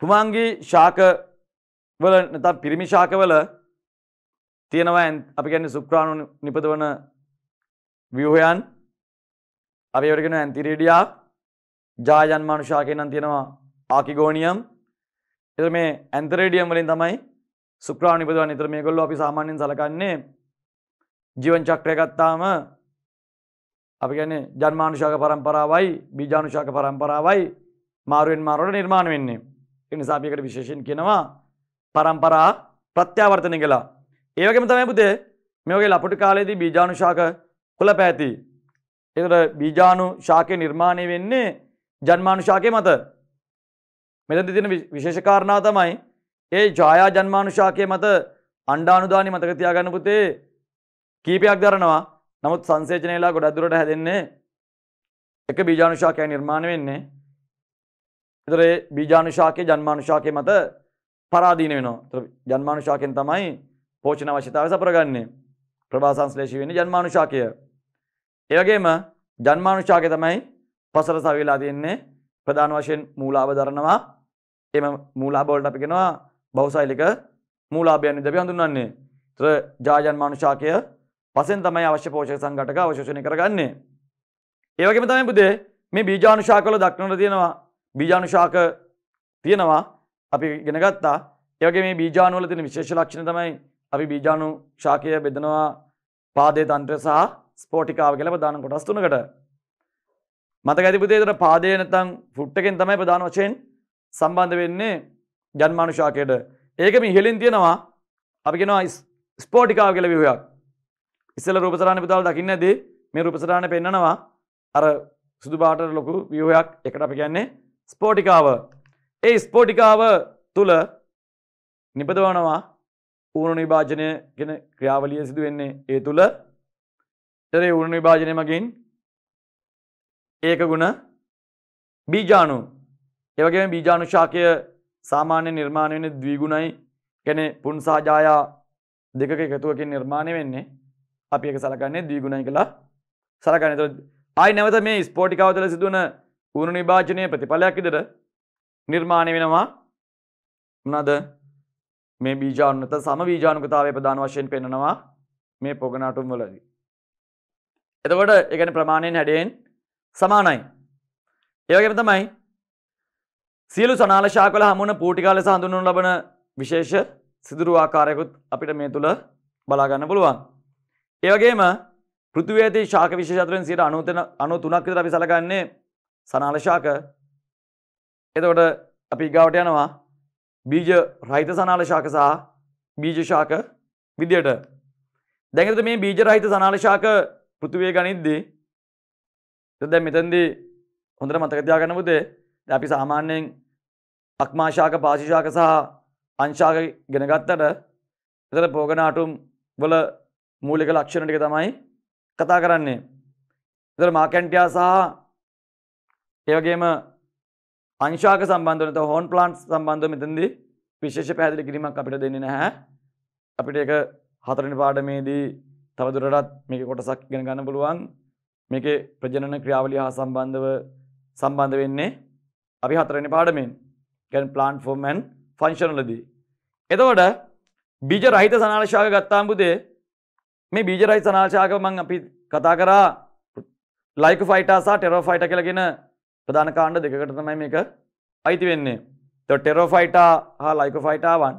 තුමාන්ගේ ශාක වල නතම් පිරිමි ශාකවල තියෙනවා අපි ගැන්නේ සුක්‍රාණු නිපදවන ව්‍යූහයන් අපිවරගෙන ඇන්තිරේඩියක් ජායන් මානුෂාකය නම් තියෙනවා ආකිගෝනියම් එතර මේ ඇන්තරේඩියම් වලින් තමයි සුක්‍රාණ නිපදවන ඉතර මේ කොල්ලො අපි සාමාන්‍යෙන් සලකන්නේ ජීවන් චක්‍රය ගත්තාම අපි ගැන ජන්මානුෂාක පරම්පරාවයි බීජානුෂාක පරම්පරාවයි මාරුවෙන් මාරුවට නිර්මාණ වෙන්නේ එනිසාපිකට විශේෂෙන් කියනවා පරම්පරා ප්‍රත්‍යාවර්තනය කලා ඒවගේම තමයි පුතේ මේගේ ලපටි කාලයේදී බීජාණු ශාක කුල පැති. ඒකට බීජාණු ශාකය නිර්මාණය වෙන්නේ ජන්මාණු ශාකයේ මත. මෙතනදී තියෙන විශේෂ කාරණා තමයි ඒ ජායා ජන්මාණු ශාකයේ මත අණ්ඩානුදානි මතක තියාගන්න පුතේ කීපයක් දරනවා. නමුත් සංසේචනයලා ගොඩක් දුරට හැදෙන්නේ එක බීජාණු ශාකය නිර්මාණය වෙන්නේ. ඒතර ඒ බීජාණු ශාකයේ ජන්මාණු ශාකයේ මත පරාදීන වෙනවා. ජන්මානුශාකෙන් තමයි පෝෂණ අවශ්‍යතාව සපුරගන්නේ ප්‍රභාසංශ්ලේෂී වෙන්නේ ජන්මානුශාකය. ඒ වගේම ජන්මානුශාකය තමයි පසල සවිලා තියෙන්නේ ප්‍රධාන වශයෙන් මූලාව දරනවා. එම මූලාභ වලට අපි කියනවා බහුසෛලික මූලාභයන් විදිහට හඳුන්වන්නේ. ඒතර ජාජන්මානුශාකය පසෙන් තමයි අවශ්‍ය පෝෂක සංඝටක අවශෝෂණය කරගන්නේ. ඒ වගේම තමයි පුතේ මේ බීජානුශාකවල දක්නට තියෙනවා බීජානුශාක තියෙනවා අපි ඉගෙන ගත්තා. ඒ වගේ මේ බීජාණු වල තියෙන විශේෂ ලක්ෂණ තමයි අපි බීජාණු ශාකය බෙදනවා පාදේ තන්ත්‍ර සහ ස්පෝටිකාව කියලා ප්‍රධාන කොටස් තුනකට. මතක ඇති පුතේ ඒතර පාදේ නැත්නම් ෆුට් එකෙන් තමයි ප්‍රධාන වශයෙන් සම්බන්ධ වෙන්නේ ජන්මාණු ශාකයට. ඒක මේ ඉහළින් තියෙනවා අපි කියනවා ස්පෝටිකාව කියලා ව්‍යුහයක්. ඉස්සෙල්ලා රූපසරාණ පුතාවල දකින්න ඇති මේ රූපසරාණ පෙන්නනවා අර සුදු පාට ලොකු ව්‍යුහයක් එකට අපි කියන්නේ ස්පෝටිකාව. ඒ ස්පෝටිකාව තුල නිපදවනවා ඌණු නිභාජනය ගෙන ක්‍රියාවලිය සිදු වෙන්නේ ඒ තුළ තරේ ඌණු නිභාජනය මගින් ඒක ගුණ බීජාණු ඒවගේම බීජාණු ශාකය සාමාන්‍ය නිර්මාණය වෙන ද්විගුණයි ගැන පුන් සහජායා දෙකක එකතුවකින් නිර්මාණය වෙන්නේ අපි එක සලකන්නේ ද්විගුණයි කලා සලකන්න තුර ආයි නැවත මේ ස්පෝටිකාව තුළ සිදුවන ඌණු නිභාජනය ප්‍රතිඵලයක් ඉදිර නිර්මාණය වෙනවා මොනද මේ බීජානුත සම බීජානුකතාවය ප්‍රධාන වශයෙන් පෙන්නනවා මේ පොගනාටුම් වලදී. එතකොට එකන ප්‍රමාණයෙන් හැඩයෙන් සමානයි. ඒවගේම තමයි සියලු සනාලශා කළ හමුණ පූටිකාල සහ හඳුනු ලබන විශේෂ සිදුරු ආකාරයකුත් අපිට මේ තුළ බලාගන්න පුළුවන්. ඒවගේම පෘතිවේති ශාක විශෂතරෙන් සිට අනුතන අනු තුනක් විතර අපි සලගන්නේ සනාලශාක එතකොට අපි ගාවට යනවා බීජ රහිත සනාල ශාක සහ බීජ ශාක විදියට දැඟත මේ බීජ රහිත සනාල ශාක පෘතිවේ ගනිද්දී දැ මෙතන්දී හොඳට මතකතියා ගන්න පුතේ අපි සාමාන්‍යයෙන් අක්මාශාක පාශිෂාක සහ අංශාක ගෙනගත්තට එතට පෝගනාටුම් වල මූලික ලක්ෂණ ටික තමයි කතා කරන්නේ. එතට මාකැන්ටයා සහ ඒවගේම අංශාක සම්බන්ධනත හෝන් ප්ලාන්ට් සම්බන්ධ මෙතන්දී විශේෂ පැදිලි කිරීමක් අපිට දෙන්නේ නැහැ අපිට එක හතරනි පාඩමේදී තවදුරටත් මේක කොටසක් ගෙන ගන්න පුළුවන් මේක ප්‍රජනන ක්‍රියාවලිය හා සම්බන්ධව සම්බන්ධ වෙන්නේ අපි හතරනි පාඩමෙන් ගැන් ප්ලාන්් ෆෝර්මන් ෆංශනලදී එතවට බීජ රහිත සනාලශාක ගත්තාම්බුදේ මේ බීජ රහිත සනාශාක මං අපි කතා කරා ලයික ෆයිටසා ටෙරෝ ෆයිට කලගෙන ප්‍රධාන කාණ්ඩ දෙකකට තමයි මේක අයිති වෙන්නේ. ත ටෙරෝෆයිටා හා ලයිකෝෆයිටාවන්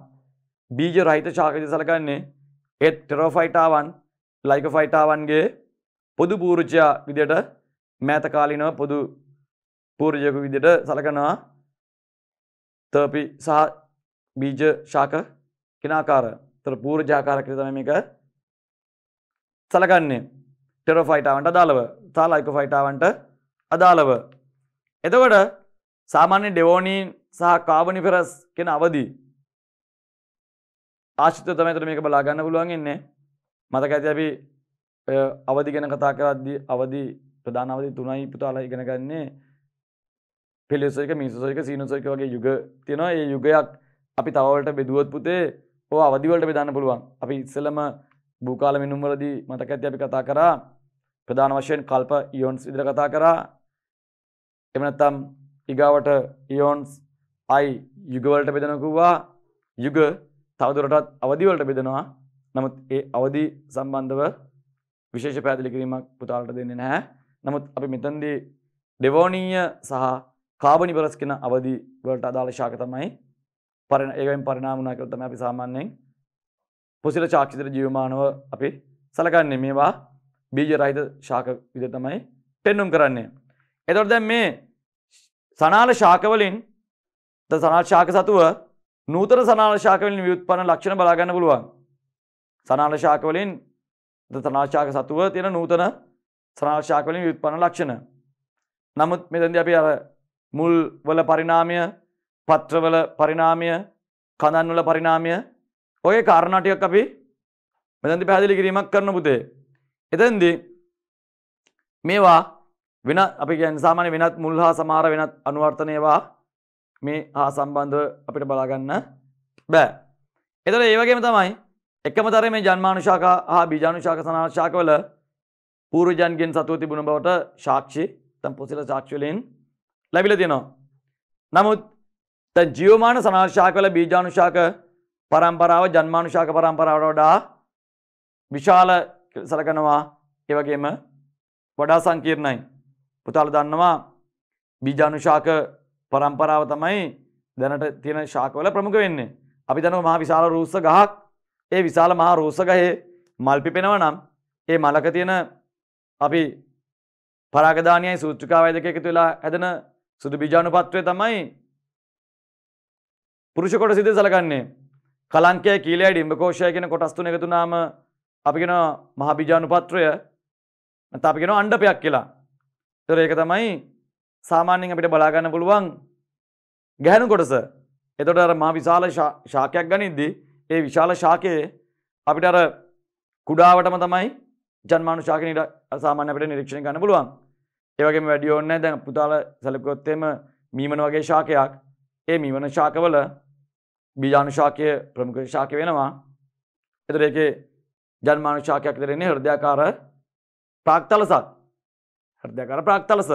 බීජ රහිත ශාකදී සලකන්නේ ඒත් ටෙරෝෆයිටාවන් ලයිකෝෆයිටාවන්ගේ පොදු පූර්ජයා විදියට මෑත කාලිනව පොදු පූර්ජයක විදියට සලකනවා තර්පි සහ බීජ ශාක කෙනාකාර තර පූර්ජාකාරකර තම මේක සලකන්නේ ටෙරෝෆයිටාවන්ට අදාළව තාලායිකෝෆයිටාවන්ට අදාළව එතකොට සාමාන්‍ය ඩෙවෝනීන් සහ කාබනි පෙරස් කෙන අවදි ආශිත තමතර මේක බලාගන්න පුළුවන් එන්නේ මතක ඇති අපි අවදි ගැන කතා කරද්දී අවදි ප්‍රධාන අවදි තුනයි පුතාලා ඉගෙන ගන්නේ පෙලෙසොයික මිනිසොයික සීනසොයික වගේ යුග තියෙනවා ඒ යුගයක් අපි තවවලට බෙදුවොත් පුතේ ඕ අවදි වලට බෙදන්න පුළුවන් අපි ඉස්සෙල්ලම භූකාල මිනුම් වලදී මතක ඇති අපි කතා කරා ප්‍රධාන වශයෙන් කල්ප ඉයොන්ස් විදිහට කතා කරා එමනත්තම් ඉගාවට ඉයෝන්ස් අයි යුගවලට බෙදනකුවා යුග තවදුරටත් අවදිවලට බෙදෙනවා නමුත් ඒ අවදි සම්බන්ධව විශේෂ පැදිලි කිරීමක් පුතාලට දෙන්නේ නැහැ නමුත් අපි මෙතන්දී ඩෙවෝනීය සහ කාබනි බරස් කෙන අවදි වලට අදාළ ශාක තමයි පරණ ඒකෙන් පරිණාමුණා කියලා තමයි අපි සාමාන්‍යයෙන් පොසිල චාක්ෂිතර ජීවමානව අපි සලකන්නේ මේවා බීජ රහිත ශාක විදිහට තමයි පෙන්눔 කරන්නේ එතකොට දැන් මේ සනාල ශාකවලින් ද සනාල් ශාක සතුව නූතන සනාල ශාකවලින් ව්‍යුත්පන ලක්ෂණ බලාගන්න පුළුවන්. සනාල ශාකවලින් ද සනාල් ශාක සතුව තියෙන නූතන සනාල් ශාකවලින් ව්‍යුත්පන ලක්ෂණ. නමුත් මෙතනදී අපි අර මුල් වල පරිණාමය, පත්‍රවල පරිණාමය, කඳන් වල පරිණාමය ඔය කාරණා ටිකක් අපි මෙතනදී පැහැදිලි කිරීමක් කරන්න පුතේ. එතෙන්දී මේවා වෙන අපි ගැන් සාමාන්‍ය වෙනත් මුල් හා සමහර වෙනත් අනුවර්තනයවා මේ හා සම්බන්ධව අපිට බලාගන්න බෑ. එතට ඒවගේම තමයි එකම තර මේ ජන්මානුශාක හා බිජානුශාක සනාශාකවල පූරජන්ගෙන් සතුව තිබුණ බවට ශාක්ෂි තම් පොසිල ශක්ෂලයෙන් ලැබිල තියෙනවා. නමුත් ත ජියෝමාන සනාශාකවල බීජානුශාක පරම්පරාව ජන්මානුශාක පරම්පරාවට වඩා විශාල සලකනවා ඒවගේම වඩා සංකීර්ණයි. පුතාල දන්නවා බීජානුශාක පරම්පරාව තමයි දැනට තියෙන ශාකවල ප්‍රමුඛ වෙන්නේ. අපි දනව මහා විශාල රූස්ස ගහක් ඒ විශාල මහා රූස්ස ගහේ මල් පිපෙනව නම් ඒ මලක තියෙන අපි පරාගධානයයි සූත්‍රිකාවයි දෙක එකතු වෙලා හැදෙන සුදු බීජානුපත්වය තමයි පුරුෂ කොටස ඉදිරියට සලකන්නේ. කලංකය කීලය ඩිම්බකෝෂය කියන කොටස් තුන එකතු වුණාම අපි කියනවා මහා බීජානුපත්‍රය නැත්නම් අපි කියනවා අණ්ඩපයක් කියලා. තොර ඒක තමයි සාමාන්‍යෙන් අපිට බලාගන්න පුළුවන් ගැහැනු කොටස එතොට අර මා විශාල ශාකයක් ගනිද්දි ඒ විශාල ශාකයේ අපිට අර කුඩාවටම තමයි ජන්මානු ශාකනට අසාමාන්‍ය අපට නිරක්ෂණ ගන්න පුළුවන් ඒවගේ වැඩියෝන්න දැන් පුතාල සැලකොත්තේම මීමන වගේ ශාකයක් ඒ මීවන ශාකවල බීජානුශාකය ප්‍රමුඛ ශාක වෙනවා එතර ඒකේ ජන්මානුශාකයක් දෙරෙන්නේ හෘදයාකාර ප්‍රාක්තලසක් හර්දයකර ප්‍රාක්තලස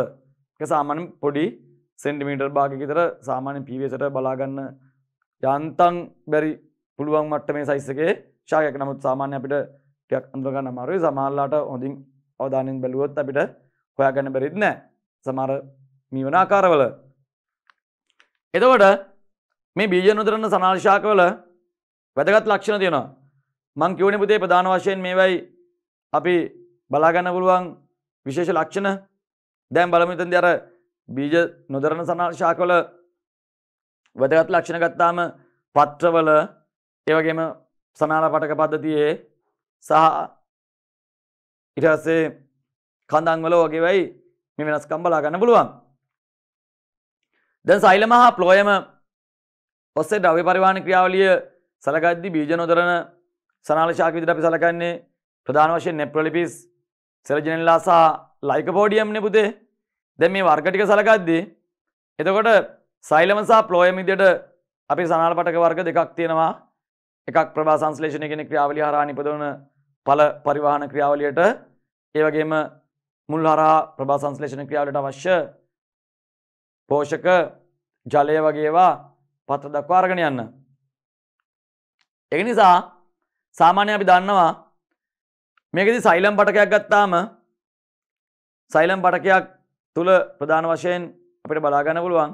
සාමානෙන් පොඩි සෙන්ටිමීටර් භාගකිතර සාමාන්‍ය පිවසට බලාගන්න යන්තන් බැරි පුළුවන් මට්ට මේ සයිස්සකේ ශායක නමුත් සාමාන්‍ය අපිට ටයක් අඳුරගන්න අමාරුයි සමහල්ලාට හොඳින් අවධානින් බැලුවොත් අපිට හොයාගන්න බැරිත් නෑ සමර මීවන ආකාරවල එතවට මේ බීජ නොදරන්න සනාර්ශාකවල වැදගත් ලක්ෂණ තියෙනවා මං කියවන පුතේ ප්‍රධාන වශයෙන් මේවයි අපි බලාගන්න පුළුවන් විශේෂ ලක්ෂණ දැන් බලමිතන්ද අර බීජ නොදරන සනාශාකවල වැදගත් ලක්ෂණ ගත්තාම පත්‍රවල ඒවගේම සනාල පටක පද්ධතියේ සහ ඉටස්සේ කඳංවල වගේවයි මෙ වෙනස් කම්බලා ගන්න පුළුවන් දැන් සයිලම හා ප්ලෝයම ඔස්සේ ද්‍රව්‍ය පරිවාණ ක්‍රියාවලිය සලකද්දි බීජ නොදරන සනාල ශාක විදිහට අපි සලකන්නේ ප්‍රධාන වශයෙන් නෙප්‍රොලිපිස් සෙලජනල්ලා සහ ලයික පෝඩියම්නෙ පුතේ දැ මේ වර්ගටික සලකද්දී. එතකොට සයිලමසා පලෝයමිදියට අපි සනාල්පටක වර්ග දෙකක් තියෙනවා එකක් ප්‍රවා සංස්ලේෂණ කෙන ක්‍රියාවලි හරා නිපදවන පල පරිවාහන ක්‍රියාවලියට ඒවගේම මුල් හරා ප්‍රභා සංස්ලේෂණ ක්‍රියාවලට අවශ්‍ය පෝෂක ජලය වගේවා පත්‍ර දක්වාර්ගෙන යන්න. එනිසා සාමාන්‍ය අපි දන්නවා මේකෙදි සයිලම් පටකයක් ගත්තාම සයිලම් පටකයක් තුළ ප්‍රධාන වශයෙන් අපිට බලාගන්න පුළුවන්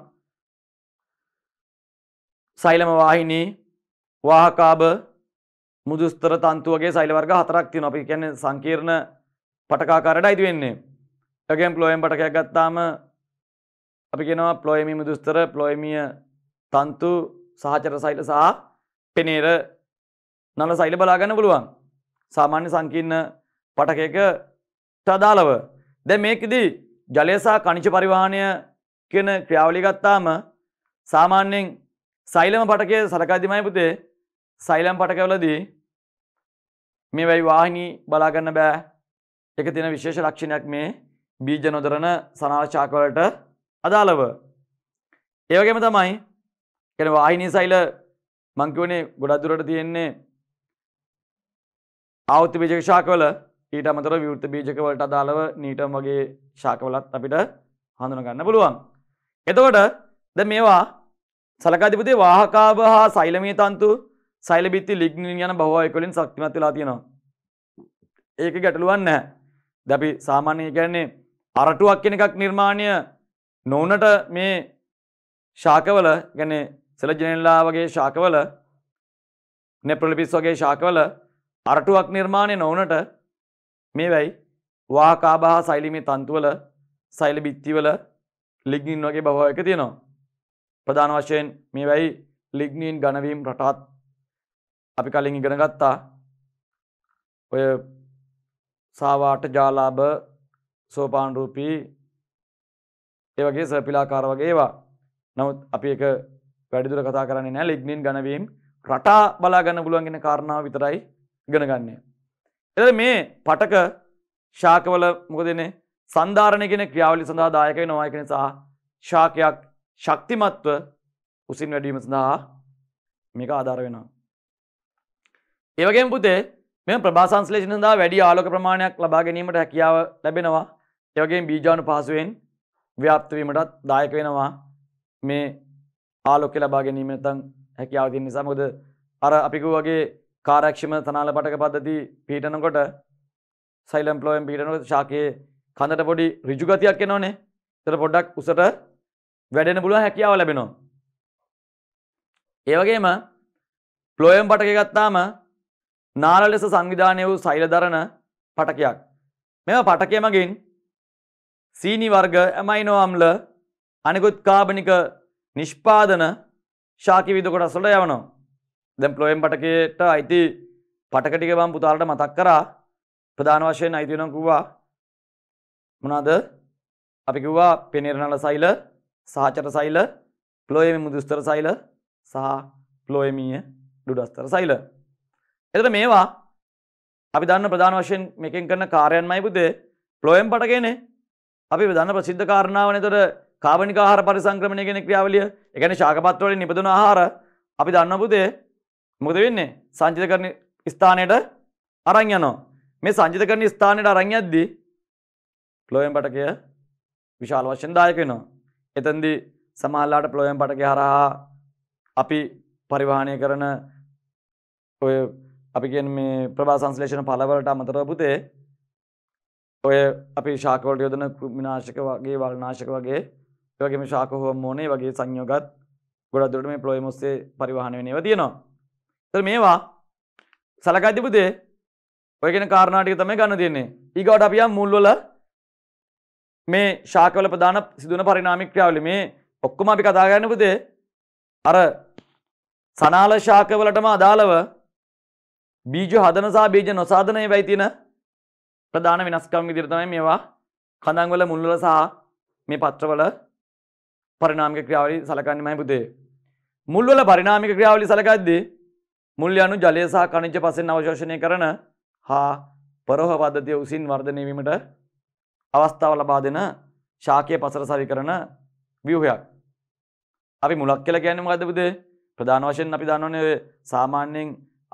සයිලම වාහිනී වාහකාබ මුදුස්තර තන්තුවගේ සයිලවර්ග හතරක් තියෙන අපි කියන්නේ සංකීර්ණ පටකාකාරයට අයිති වෙන්නේ. ඒගොල්ලන් ප්ලොයම් පටකයක් ගත්තාම අපි කියනවා ප්ලොයමි මුදුස්තර ප්ලොයමිය තන්තු සහචර සයිල සහ පෙනේර නල සයිල බලාගන්න පුළුවන්. සාමාන්‍ය සංකීර්ණ පටකයකට අදාළව. දැන් මේකෙදි ජලය සහ කණිජ පරිවහනය කියන ක්‍රියාවලිය ගත්තාම සාමාන්‍යයෙන් සෛලම පටකයේ සලකදිමයි පුතේ සෛලම් පටකවලදී මේ වෙයි වාහිනී බලා ගන්න බෑ. ඒක තියෙන විශේෂ ලක්ෂණයක් මේ බීජ නොදරන සනාල ශාක වලට අදාළව. ඒ වගේම තමයි කියන්නේ වාහිනී සෛල මං කියවනේ ගොඩක් දුරට තියෙන්නේ ආවෘත්ති බීජක ශාකවල ඊට අමතර විවෘත බීජක වලට අදාළව නීටම් වගේ ශාකවලත් අපිට හඳුනගන්න පුළුවන්. එතකොට ද මේවා සලකාධිපතේ වාහකාව හා සෛලමී තන්තු සෛලබිත්ති ලිග්නින් යන බහවායකොලින් ශක්තිමත් වෙලා තියෙනවා. ඒක ගැටලුවක් නැහැ. දැපි සාමාන්‍ය කියන්නේ අරටුවක් කෙන එකක් නිර්මාණය නොවනට මේ ශාකවල ගැන සෙලජනෙල්ලා වගේ ශාකවල නෙප්‍රලිපිස් වගේ ශාකවල අරටුවක් නිර්මාණය නොවනට මේ වැයි වාකාබා සෛලිමේ තන්තුවල සෛල බිත්තිවල ලිග්නින් වගේ බව එක තියෙනවා. ප්‍රධාන වශයෙන් මේ වැයි ලිග්නීන් ගණවීම් රටාත් අපි කලින් ඉගෙන ගත්තා ඔය සාවාට ජාලාභ සෝපාන්රූපී ඒවගේ සපිලාකාර වගේ ඒවා නමුත් අපි එක වැඩිදුර කතා කරන්නේ නෑ ලිග්නින් ගණවීම් රටා බලාගන්න පුළුවන්ගෙන කාරණාව විතරයි ගණගන්නේ. එද මේ පටක ශාකවල මොකදනේ සන්ධාරණය කෙන ක්‍රියාවලි සඳහා දායක නොවායක නිසා ශාකයක් ශක්තිමත්ව උසින් වැඩීම සඳහා මේක ආධාර වෙනවා. ඒවගේ පුතේ මෙ ප්‍රභාසංස්ලේෂණ සඳහා වැඩි ආලෝක ප්‍රමාණයක් ලබා ගැනීමට හැකියාව ලැබෙනවා ඒවගේ බීජානු පහසුවෙන් ව්‍යාප්තවීමටත් දායක වෙනවා මේ ආලෝකෙ ලබා ගැනීම තන් හැකියාවතින් නිසා මොද අර අපිකු වගේ කාරක්ෂම තනාල පටක පද්ධති පීටනකොට සයිලම්පලෝයම් පීටනකොට ශාකයේ කඳට පොඩි රිජුගතියක් එනෝනේ තර පොඩ්ඩක් උසට වැඩෙන පුළුව හැකියාව ලැබෙනවා. ඒවගේම පලෝයම් පටක ගත්තාම නාල ලෙස සංවිධානය වූ සෛල දරන පටකයක්. මෙම පටකය මගින් සීනි වර්ග ඇමයිනෝම්ල අනිකුත් කාබනික නිෂ්පාදන ශාකිවිදකොට සොට යවනවා. දැම් පලොයෙන් පටකට අයිති පටකටික බම් පුතාලට මතක් කරා ප්‍රධාන වශයෙන් අයිතිනම් කිව්වා මොනාද අපි කිව්වා පෙනෙරණල සයිල සහචර සයිල පලොයමි මුදුස්තර සයිල සහ පලොයමීය ඩුඩස්තර සයිල එතට මේවා අපි දන්න ප්‍රධාන වශයෙන් මෙකින් කරන කාරයන්මයි පුදේ පලොයම් පටගෙන අපි දන්න ප්‍රසිද්ධ කාරණාවන තොට කාවනිකාහර පරිසංක්‍රමණය කෙන ක්‍රියාවලිය එකන ශාකපත්වල නිපදන ආහාර අපි දන්න පුදේ මොකද වෙන්නේ සංචිත කරන ස්ථානයට අරන් යනවා. මේ සංචිත කරන ස්ථානයට අරන් යද්දී ප්ලෝයම් පටකය විශාල වශයෙන් දායක වෙනවා. එතෙන්දී සමහරලාට ප්ලෝයම් පටකය හරහා අපි පරිවාහනය කරන ඔය අපි කියන මේ ප්‍රවාහ සංශ්ලේෂණ පළවලට අමතරව පුතේ ඔය අපි ශාකවලට යොදන කෘමිනාශක වගේ වල්නාශක වගේ ඒ වගේම ශාක හෝමෝනේ වගේ සංයෝගත් ගොඩක් දුරට මේ ප්ලෝයම් ඔස්සේ පරිවාහනය වෙන ඒවා තියෙනවා. තර මේවා සලකයිතිපුතේ ඔයගෙන කාරණාටික තමයි ගන්න තියන්නේ ඒකවට අපියම් මුල්වල මේ ශාකවල ප්‍රධාන සිදුවන පරිනාමික්‍රියාවලි මේ ඔක්කොම අපි කතාගන්න පුතේ අර සනාල ශාකවලටම අදාළව බීජ හදනසා බීජ නොසාධනය වැයි තියෙන ප්‍රධාන වෙනස්කම් විදිරතමයි මේවා කඳංවල මුල්ලල සහ මේ පත්‍රවල පරිනාමික ක්‍රියාවලි සලකන්නමයි පුතේ. මුල්වල පරිනාමික ක්‍රියාවලි සලකද්දී මුල් යනු ජලය සහ කනිජ පසෙන් අවශෝෂණය කරන හා පරෝහ පද්ධතිය උසින් වර්ධනය වීමට අවස්ථාව ලබා දෙන ශාකය පසර සවි කරන ව්‍යවහයක්. අපි මුලක් කියල ගැන ගදපුද ප්‍රධාන වශයෙන් අපි දන්නවනය සාමාන්‍යයෙන්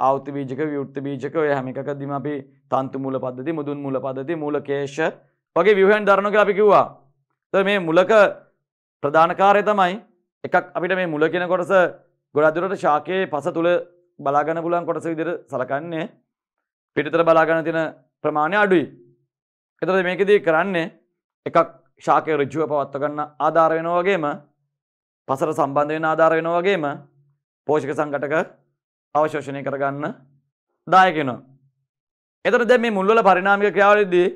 ආවත බීජක වියුත්ත බීජක ඔය හැමිකදීම අපි තන්තු මුල පද්ධති මුදුන් මුල පදති මූලකේෂ වගේ ව්‍යහන් දරනක අපි කිව්වා. ත මේ මුලක ප්‍රධානකාරය තමයි එකක් අපිට මේ මුල කියෙන කොටස ගොඩදුරට ශාකයේ පස තුළ බලාගන්න පුලන් කොටස විදිර සලකන්නේ පිටිතර බලාගන්න තින ප්‍රමාණය අඩුයි. එතද මේකදී කරන්නේ එකක් ශාකය රජුව පවත්වගන්න ආධාර වෙනවාගේම පසර සම්බන්ධ වෙන ආධාර වෙනවාගේම පෝෂික සංකටක අවශෝෂණය කරගන්න දායකෙනවා. එතට දැ මේ මුල්වල පරිනාමික ක්‍රියාවලදී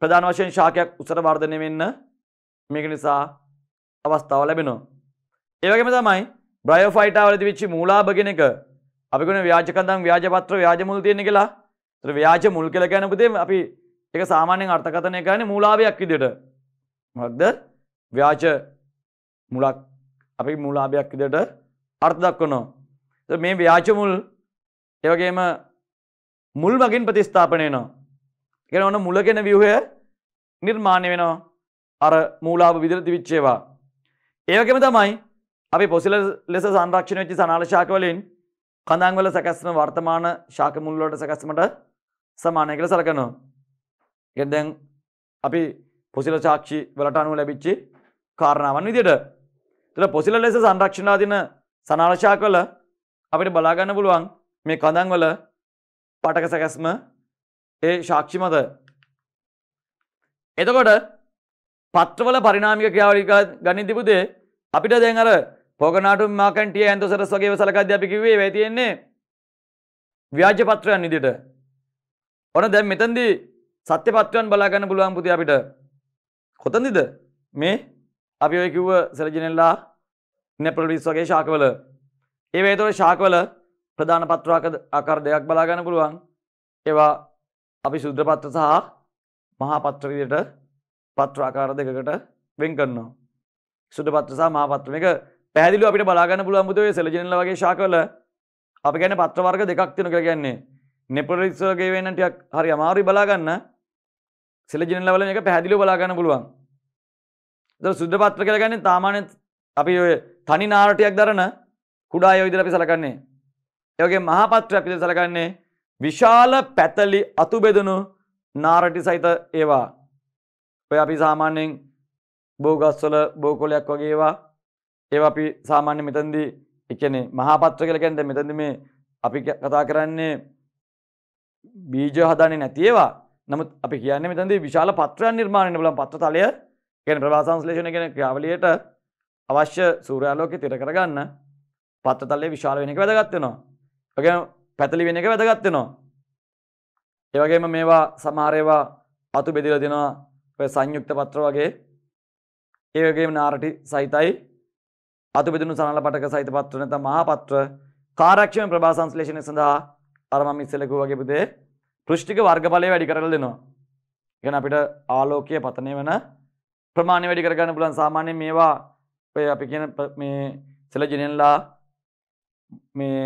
ප්‍රධාන වශයෙන් ශාකයක් උසර වර්ධනය වෙන්න මේක නිසා අවස්ථාව ලැබෙනවා. ඒවගේම තමයි බ්‍රයෝෆයිටාවලති විච්චි මූලාභගෙනක අපිකන ව්‍යාජකදම් ව්‍යාජපත්‍ර ව්‍යාජමුල් තියෙන කියලා තර ව්‍යාජ මුල් කළ ගැනපුදේ අපි එක සාමාන්‍යෙන් අර්ථකතනය කරන මූලාභයක් ඉදිට මක්ද ව්‍යාච මුලක් අපි මුලාභයක් ඉදිට අර්ථ දක්වනෝ මේ ව්‍යාචමුල් ඒවගේම මුල් මගින් ප්‍රතිස්ථාපනය නවා එකෙන ඔන්න මුලගෙන වියහය නිර්මාණය වෙනවා අර මූලාභ විදිර දිවිච්චේවා ඒවකම තමයි අපි පොසිල ලෙස සංරක්ෂණ වෙච්චි සනාලශාකවලින් කඳන්වල සැකැස්ම වර්තමාන ශාකමුල්ලට සැකැස්මට සමානය කළ සලකනවා. ගෙදැන් අපි පොසිල චාක්ෂි වලට අනුව ලැබිච්චි කාරණාවන් විදියට. තර පොසිල ලෙස සංරක්ෂණාදින සනාරශා කල අපිට බලාගන්න පුළුවන් මේ කඳන්වල පටක සැකැස්ම ඒ ශාක්ෂි මත. එතකොට පත්‍රවල පරිනාමික ක්‍රියාවලික ගනි තිබුදේ අපිට දැන් අර පොගනාටු මාකන්ටිය ඇන්තු සරස් වගේ සලක අධ්‍යාපිකිවේ වැතියෙන්නේ ව්‍යාජ්‍ය පත්‍රයන් නිදිට ඕන දැම් මෙතන්දී සත්‍ය පත්‍රයන් බලාගන්න පුළුවන් පුති අපිට කොතන්දිද මේ අපි ඔය කිව්ව සරජනෙල්ලා නැපල් විස් වගේ ශාකවල ඒවේ තොට ශාකවල ප්‍රධාන පත්‍රාක අකර දෙයක් බලාගන්න පුළුවන් ඒවා අපි සුද්‍රපත්‍ර සහ මහා පත්‍රවිදියට පත්‍රාකාර දෙකකට වෙන් කරන්නවා. සුද්‍රපත්‍ර සහ මහා පත්‍රම එක පැදිලි අපිට බලාගන්න පුළුවන් පුතේ සෙලජනල වගේ ශාකවල අප ගැන පත්‍රවර්ග දෙකක් තියෙන කියලා කියන්නේ නෙපොලිස්ගේ වෙන්න ටිකක් හරි අමාරුයි බලාගන්න සෙලජනල වල මේක පැහැදිලිව බලාගන්න පුළුවන්. ඒතර සුද්ධ පත්‍ර කියලා කියන්නේ සාමාන්‍ය අපි ඔය තනි නාරටයක් දරන කුඩා අය විදිහට අපි සලකන්නේ. ඒ වගේ මහා පත්‍රයක් විදිහට සලකන්නේ විශාල පැතලි අතු බෙදුණු නාරටි සහිත ඒවා. ඔය අපි සාමාන්‍යයෙන් බෝගස්වල බෝකොලයක් වගේ ඒවා ඒ අපි සාමාන්‍ය මෙතන්දි එකනේ මහාපත්‍ර කළ කැන්ද මෙතැඳ මේ අපි කතා කරන්නේ බීජ හදන්නේ නැතිේවා නමුත් අපි කියන්නේ මෙතැද විශාල පත්‍රයන් නිර්මාණය බල පත්‍ර තලය කැන ප්‍රවාසංස්ලේෂණ කෙන ක්‍රාවලියට අවශ්‍ය සූරයාලෝක තිර කරගන්න පත්‍ර තලය විශාල වෙනක වැදගත්වෙනවා ගේ පැතලි වෙන එක වැදගත්වෙනවා ඒවගේම මේවා සමාරයවා අතු බෙදිල දෙනවා සංයුක්ත පත්‍ර වගේ ඒවගේ නාරටි සහිතයි අතුබෙදුණු සනල පටක සහිත පත්‍ර නැත්නම් මහා පත්‍ර කාර්යක්ෂම ප්‍රභා සංශ්ලේෂණය සඳහා අර මම ඉස්සෙල්ලා කිව්වා වගේ පුතේ පෘෂ්ටික වර්ගඵලය වැඩි කරලා දෙනවා. ඉගෙන අපිට ආලෝකයේ පතනය වෙන ප්‍රමාණය වැඩි කරගන්න පුළුවන් සාමාන්‍යයෙන් මේවා ඔය අපි කියන මේ සෙලජිනෙන්ලා මේ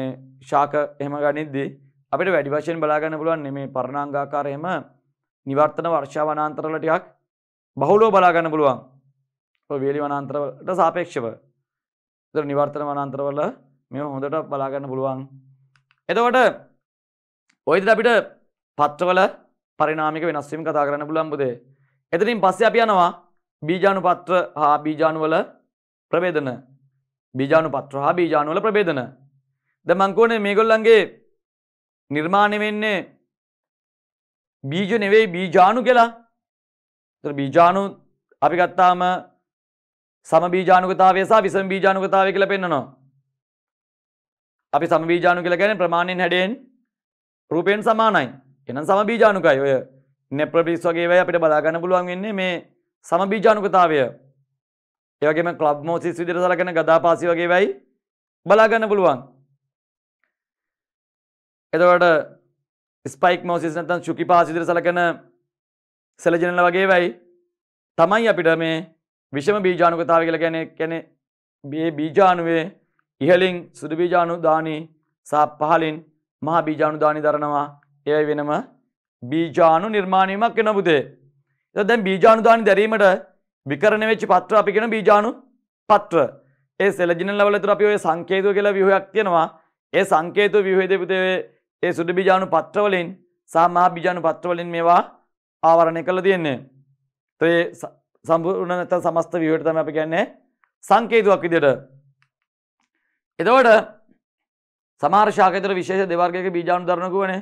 ශාක එහෙම ගනිද්දී අපිට වැඩි වශයෙන් බලා ගන්න පුළුවන් මේ පරණාංගාකාර එහෙම නිවර්තන වර්ෂා වනාන්තර වල ටිකක් බහුලව බලා ගන්න පුළුවන්. ඔය වේලි වනාන්තර වලට සාපේක්ෂව දර නිවර්තන වනන්තරවල මෙ හොඳට බලාගන්න පුළුවන්. එතවට ඔයිද අපිට පත්‍රවල පරිනාමික වෙනස්සීම කතා කරන්න පුළම්බුදේ. එතනින් පස්ස අප යනවා බීජානු පත්‍ර හා බීජානුවල ප්‍රබේදන බීජානු පත්‍ර හා බීජානුවල ප්‍රබේදන. ද මංකෝනේ මේගොල්ලන්ගේ නිර්මාණය වෙන්නේ බීජ නෙවෙයි බීජානු කියලා බීජානු අපි ගත්තාම සමබීජානුකතාවය සහ විසම බීජානුකතාවය කියලා පෙන්නනවා. අපි සමබීජානු කියලා කියන්නේ ප්‍රමාණයෙන් හැඩයෙන් රූපයෙන් සමානයි. එහෙනම් සමබීජානුකයි. ඔය නෙප්‍රබිස් වගේ ඒවා අපිට බලා ගන්න පුළුවන් වෙන්නේ මේ සමබීජානුකතාවය. ඒ වගේම ක්ලබ් මෝසිස් විදිහට සලකන ගදාපාසි වගේ වෙයි බලා ගන්න පුළුවන්. එතකොට ස්පයික් මෝසිස් නැත්නම් ශුකිපාසි විදිහට සලකන සෙලජනල වගේ වෙයි තමයි අපිට මේ විෂම බීජානුකතාව කියලා ගැන කැනෙ බේ බීජානුවේ ඉහලින් සුදු බීජානුදානී සහ පහලින් මහා බීජානුදානී දරනවා ඒයි වෙනම බීජානු නිර්මාණයීමක් වෙන පුතේ. එතකොට දැන් බීජානුදානී දැරීමට විකරණය වෙච්ච පත්‍ර අපි කියන බීජානු පත්‍ර. ඒ සෙලජිනල් ලෙවල් අතර අපි ඔය සංකේතය කියලා ව්‍යුහයක් තියෙනවා. ඒ සංකේත ව්‍යුහයේදී පුතේ ඒ සුදු බීජානු පත්‍ර වලින් සහ මහා බීජානු පත්‍ර වලින් මේවා ආවරණය කරලා තියෙන්නේ. ඒ සම්පූර්ණ නැත්තම් සමස්ත ව්‍යුහයට තමයි අපි කියන්නේ සංකේතුවක් විදියට. එතකොට සමහර ශාකේතර විශේෂ දෙවර්ගයක බීජාණු දරන කෝනේ.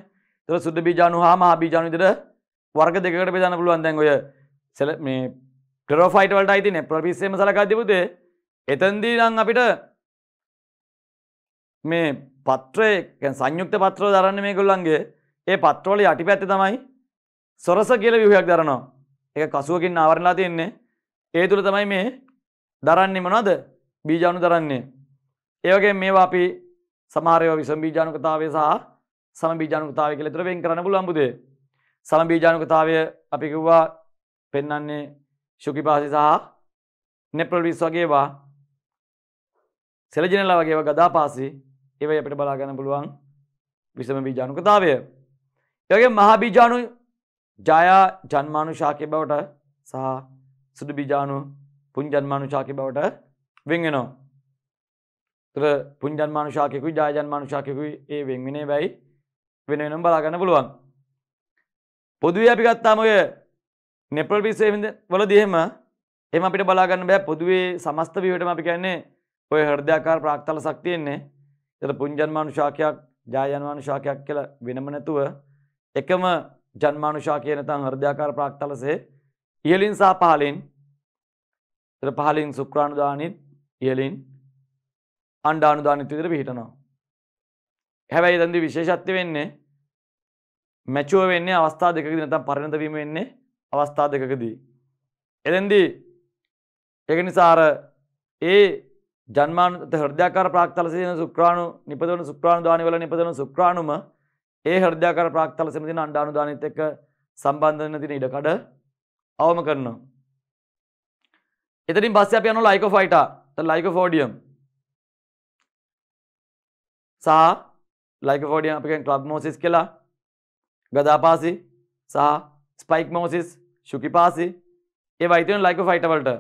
ඒතර සුද්ධ බීජාණු හා මහා බීජාණු විදියට වර්ග දෙකකට බෙදන්න පුළුවන් දැන් ඔය මේ ටෙරෝෆයිට් වලට අයිති නේ ප්‍රවිස්සෙම සලකද්දී පුතේ. එතෙන්දී නම් අපිට මේ පත්‍රය සංයුක්ත පත්‍රව දරන්න මේ ගොල්ලන්ගේ ඒ පත්‍රවල යටි පැත්ත තමයි සොරස කියල විහයක් දරනවා එක කසුවකින් ආවරණලා තියෙන්නේ ඒ තුළ තමයි මේ දරන්නේ මොනවද බීජාණු දරන්නේ ඒ වගේ මේවා අපි සමහර ඒවා විසම බීජාණුකතාවය සහ සම බීජාණුකතාවය කියලා විතර වෙන් කරන්න පුළුවන් පුතේ සම බීජාණුකතාවය අපි කිව්වා පෙන්වන්නේ ශුකිපාසි සහ නෙප්‍රොලිස් වගේ ඒවා සෙලජිනලා වගේ ඒවා ගදාපාසි ඒවා අපිට බලා ගන්න පුළුවන් විසම බීජාණුකතාවය ඒ වගේ මහා බීජාණු ජයා ජන්මානුශාකය බවට සහ සුදු බිජානු පුංජන්මානුශාකය බවට වෙන්ගෙනවා. තුර පුංජන්මානුශාකයකුයි ජයජන්මානුශාකයකුයි ඒ වෙන්වෙනේ බැයි වෙන වෙනම් බලාගන්න පුළුවන්. පොදුවේ අපි ගත්තාම ඔය නෙපල් පිස්සේ වල දිහෙම එම අපිට බලාගන්න බෑ පොදුවේ සමස්ත වීවටම අපි කියන්නේ ඔය හෘදයාකාර ප්‍රාක්තල ශක්තියෙන්නේ එතන පුංජන්මානුශාකයක් ජයජන්මානුශාකයක් කියලා වෙනම නැතුව එකම ජන්මානුශා කියන තන් හෘදයාකාර ප්‍රාක්තලසේ ඉහලින් සහ පහලින් එතන පහලින් ශුක්‍රාණුදානිත් ඉහලින් අණ්ඩාණුදානිත් විතර පිහිටනවා. හැබැයි එතනදී විශේෂත්වය වෙන්නේ මැචුව වෙන්නේ අවස්ථා දෙකකදී නැත්නම් පරිණත වීම වෙන්නේ අවස්ථා දෙකකදී. එතෙන්දී ඒක නිසා අර ඒ ජන්මානුත හෘදයාකාර ප්‍රාක්තලසේ ශුක්‍රාණු නිපදවන ශුක්‍රාණු දානි වල නිපදවන ශුක්‍රාණුම ඒ හෘදයාකාර ප්‍රාක්තල සෙම තියෙන අණ්ඩානුදානෙත් එක්ක සම්බන්ධ වෙන තියෙන ඉඩකඩ අවම කරනවා. එතනින් පස්සේ අපි යනවා ලයිකෝෆයිටා, ලයිකෝෆෝඩියම්. සහ ලයිකෝෆෝඩියම් අපි කියන්නේ ක්ලබ්මෝසිස් කියලා. ගදාපාසි සහ ස්පයික්මෝසිස්, ශුකිපාසි ඒවා ඉතින් ලයිකෝෆයිටා වලට.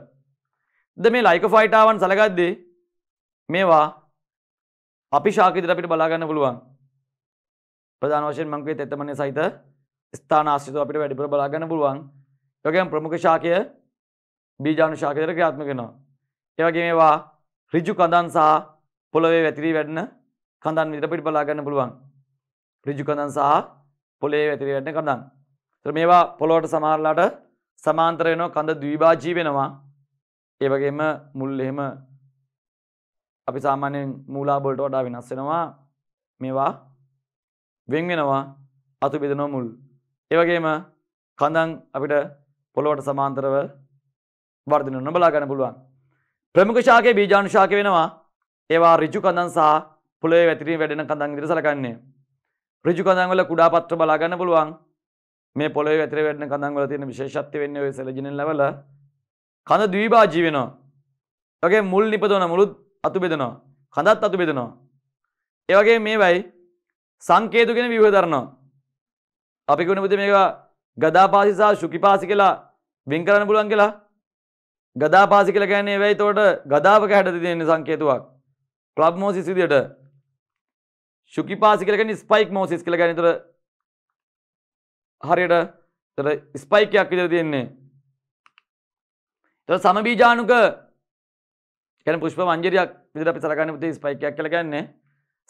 ද මේ ලයිකෝෆයිටාවන් සලකද්දී මේවා අපි ශාක ඉදිරියට අපිට බලා ගන්න පුළුවන්. ප්‍රධාන වශයෙන් මංකේ තෙතමනය සහිත ස්ථානාශ්‍රිතව අපිට වැඩිපුර බලා ගන්න පුළුවන්. ඒගොල්ලන් ප්‍රමුඛ ශාකය බීජාණු ශාකයට ක්‍රියාත්මක වෙනවා. ඒ වගේම ඒවා ඍජු කඳන් සහ පොළවේ වැතිරී වැඩෙන කඳන් විතර අපිට බලා ගන්න පුළුවන්. ඍජු කඳන් සහ පොළවේ වැතිරී වැඩෙන කඳන්. ඒතර මේවා පොළොවට සමහරලාට සමාන්තර වෙනවා කඳ ද්විභාජී වෙනවා. ඒ වගේම මුල් එහෙම අපි සාමාන්‍යයෙන් මූලාබෝලට වඩා වෙනස් වෙනවා. මේවා වෙන් වෙනවා අතු බෙදෙනවා මුල්. ඒ වගේම කඳන් අපිට පොළොවට සමාන්තරව වර්ධනය වෙනවා බලා ගන්න පුළුවන්. ප්‍රමුඛ ශාකයේ බීජාණු ශාක වෙනවා. ඒවා ඍජු කඳන් සහ පොළොවේ වැතිරී වැඩෙන කඳන් විදිහට සැලකන්නේ. ඍජු කඳන් වල කුඩා පත්‍ර බලා ගන්න පුළුවන්. මේ පොළොවේ වැතිරී වැඩෙන කඳන් වල තියෙන විශේෂත්වය වෙන්නේ ඔය සෙලජිනෙන් ලැබල කඳ ද්විභාජී වෙනවා. ඒ වගේ මුල් නිපදවන මුලුත් අතු බෙදනවා. කඳත් අතු බෙදනවා. ඒ වගේ මේවයි සංකේතු කෙන විවහ දරනවා. අපි කුණ පුති මේවා ගදාපාසිසා ශුකිපාසි කියලා වෙන් කරන්න පුළුවන් කියලා ගදාපාසි කියලා කියන්නේ වෙයි තෝට ගදාවක හැඩ තියෙන සංකේතුවක්. ක්ලබ් මෝසිස් විදියට ශුකිපාසි කියලා කියන්නේ ස්පයික් මෝසිස් කියලා කියන්නේ තොර හරියට තොර ස්පයික් එකක් විදියට තියෙන්නේ. තොර සමබීජාණුක කියන්නේ පුෂ්ප මංජරියක් විදියට අපි සලකන්නේ පුතේ ස්පයික් එකක් කියලා කියන්නේ.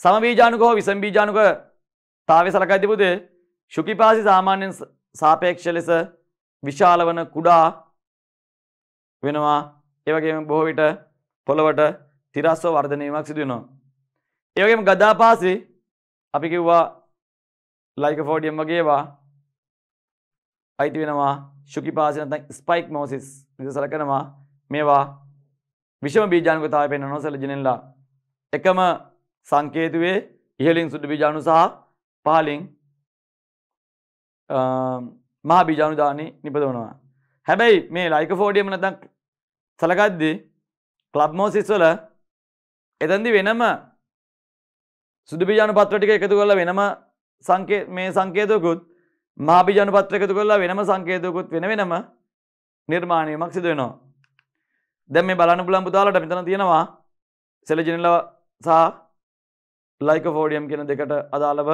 සමබීජානුක හෝ විසම්බීජානුක තාවය සලකයි තිබුද ශුකිපාසි සාමාන්‍යෙන් සාපේක්ෂ ලෙස විශාල වන කුඩා වෙනවා ඒවගේම බොහෝ විට පොළොවට තිරස්ව වර්ධනීමක් සිදුවෙනවා. ඒවගේම ගදා පාසි අපි කිව්වා ලයිකෆෝඩියම් වගේවා අයිති වෙනවා ශුකි පාසි නැත්නම් ස්පයික් මෝසිස් විදිහට සලකනවා මේවා විෂම බීජානුකතාවය පෙන්වන නොසලජිනෙන්ලා එකම සංකේතුවේ ඉහලින් සුදු බීජාණු සහ පහලින් මහ බීජාණු දානි නිපදවනවා. හැබැයි මේ ලයිකෆෝඩියම නැතන් සලකද්දී ක්ලබ්මෝසිස් වල එතැදි වෙනම සුදුබිජාන පත්‍ර ටික එකතු කරලා වෙනම මේ සංකේතයකුත් මාබිජාන පත්‍ර එකතු කරලා වෙනම සංකේතයකුත් වෙන වෙනම නිර්මාණයමක් සිදු වෙනවා. දැන් මේ බලන්න පුළුවන් පුතාලට මෙතන තියෙනවා සෙලජිනල සහ ලයිකෝෆෝඩියම් කියන දෙකට අදාළව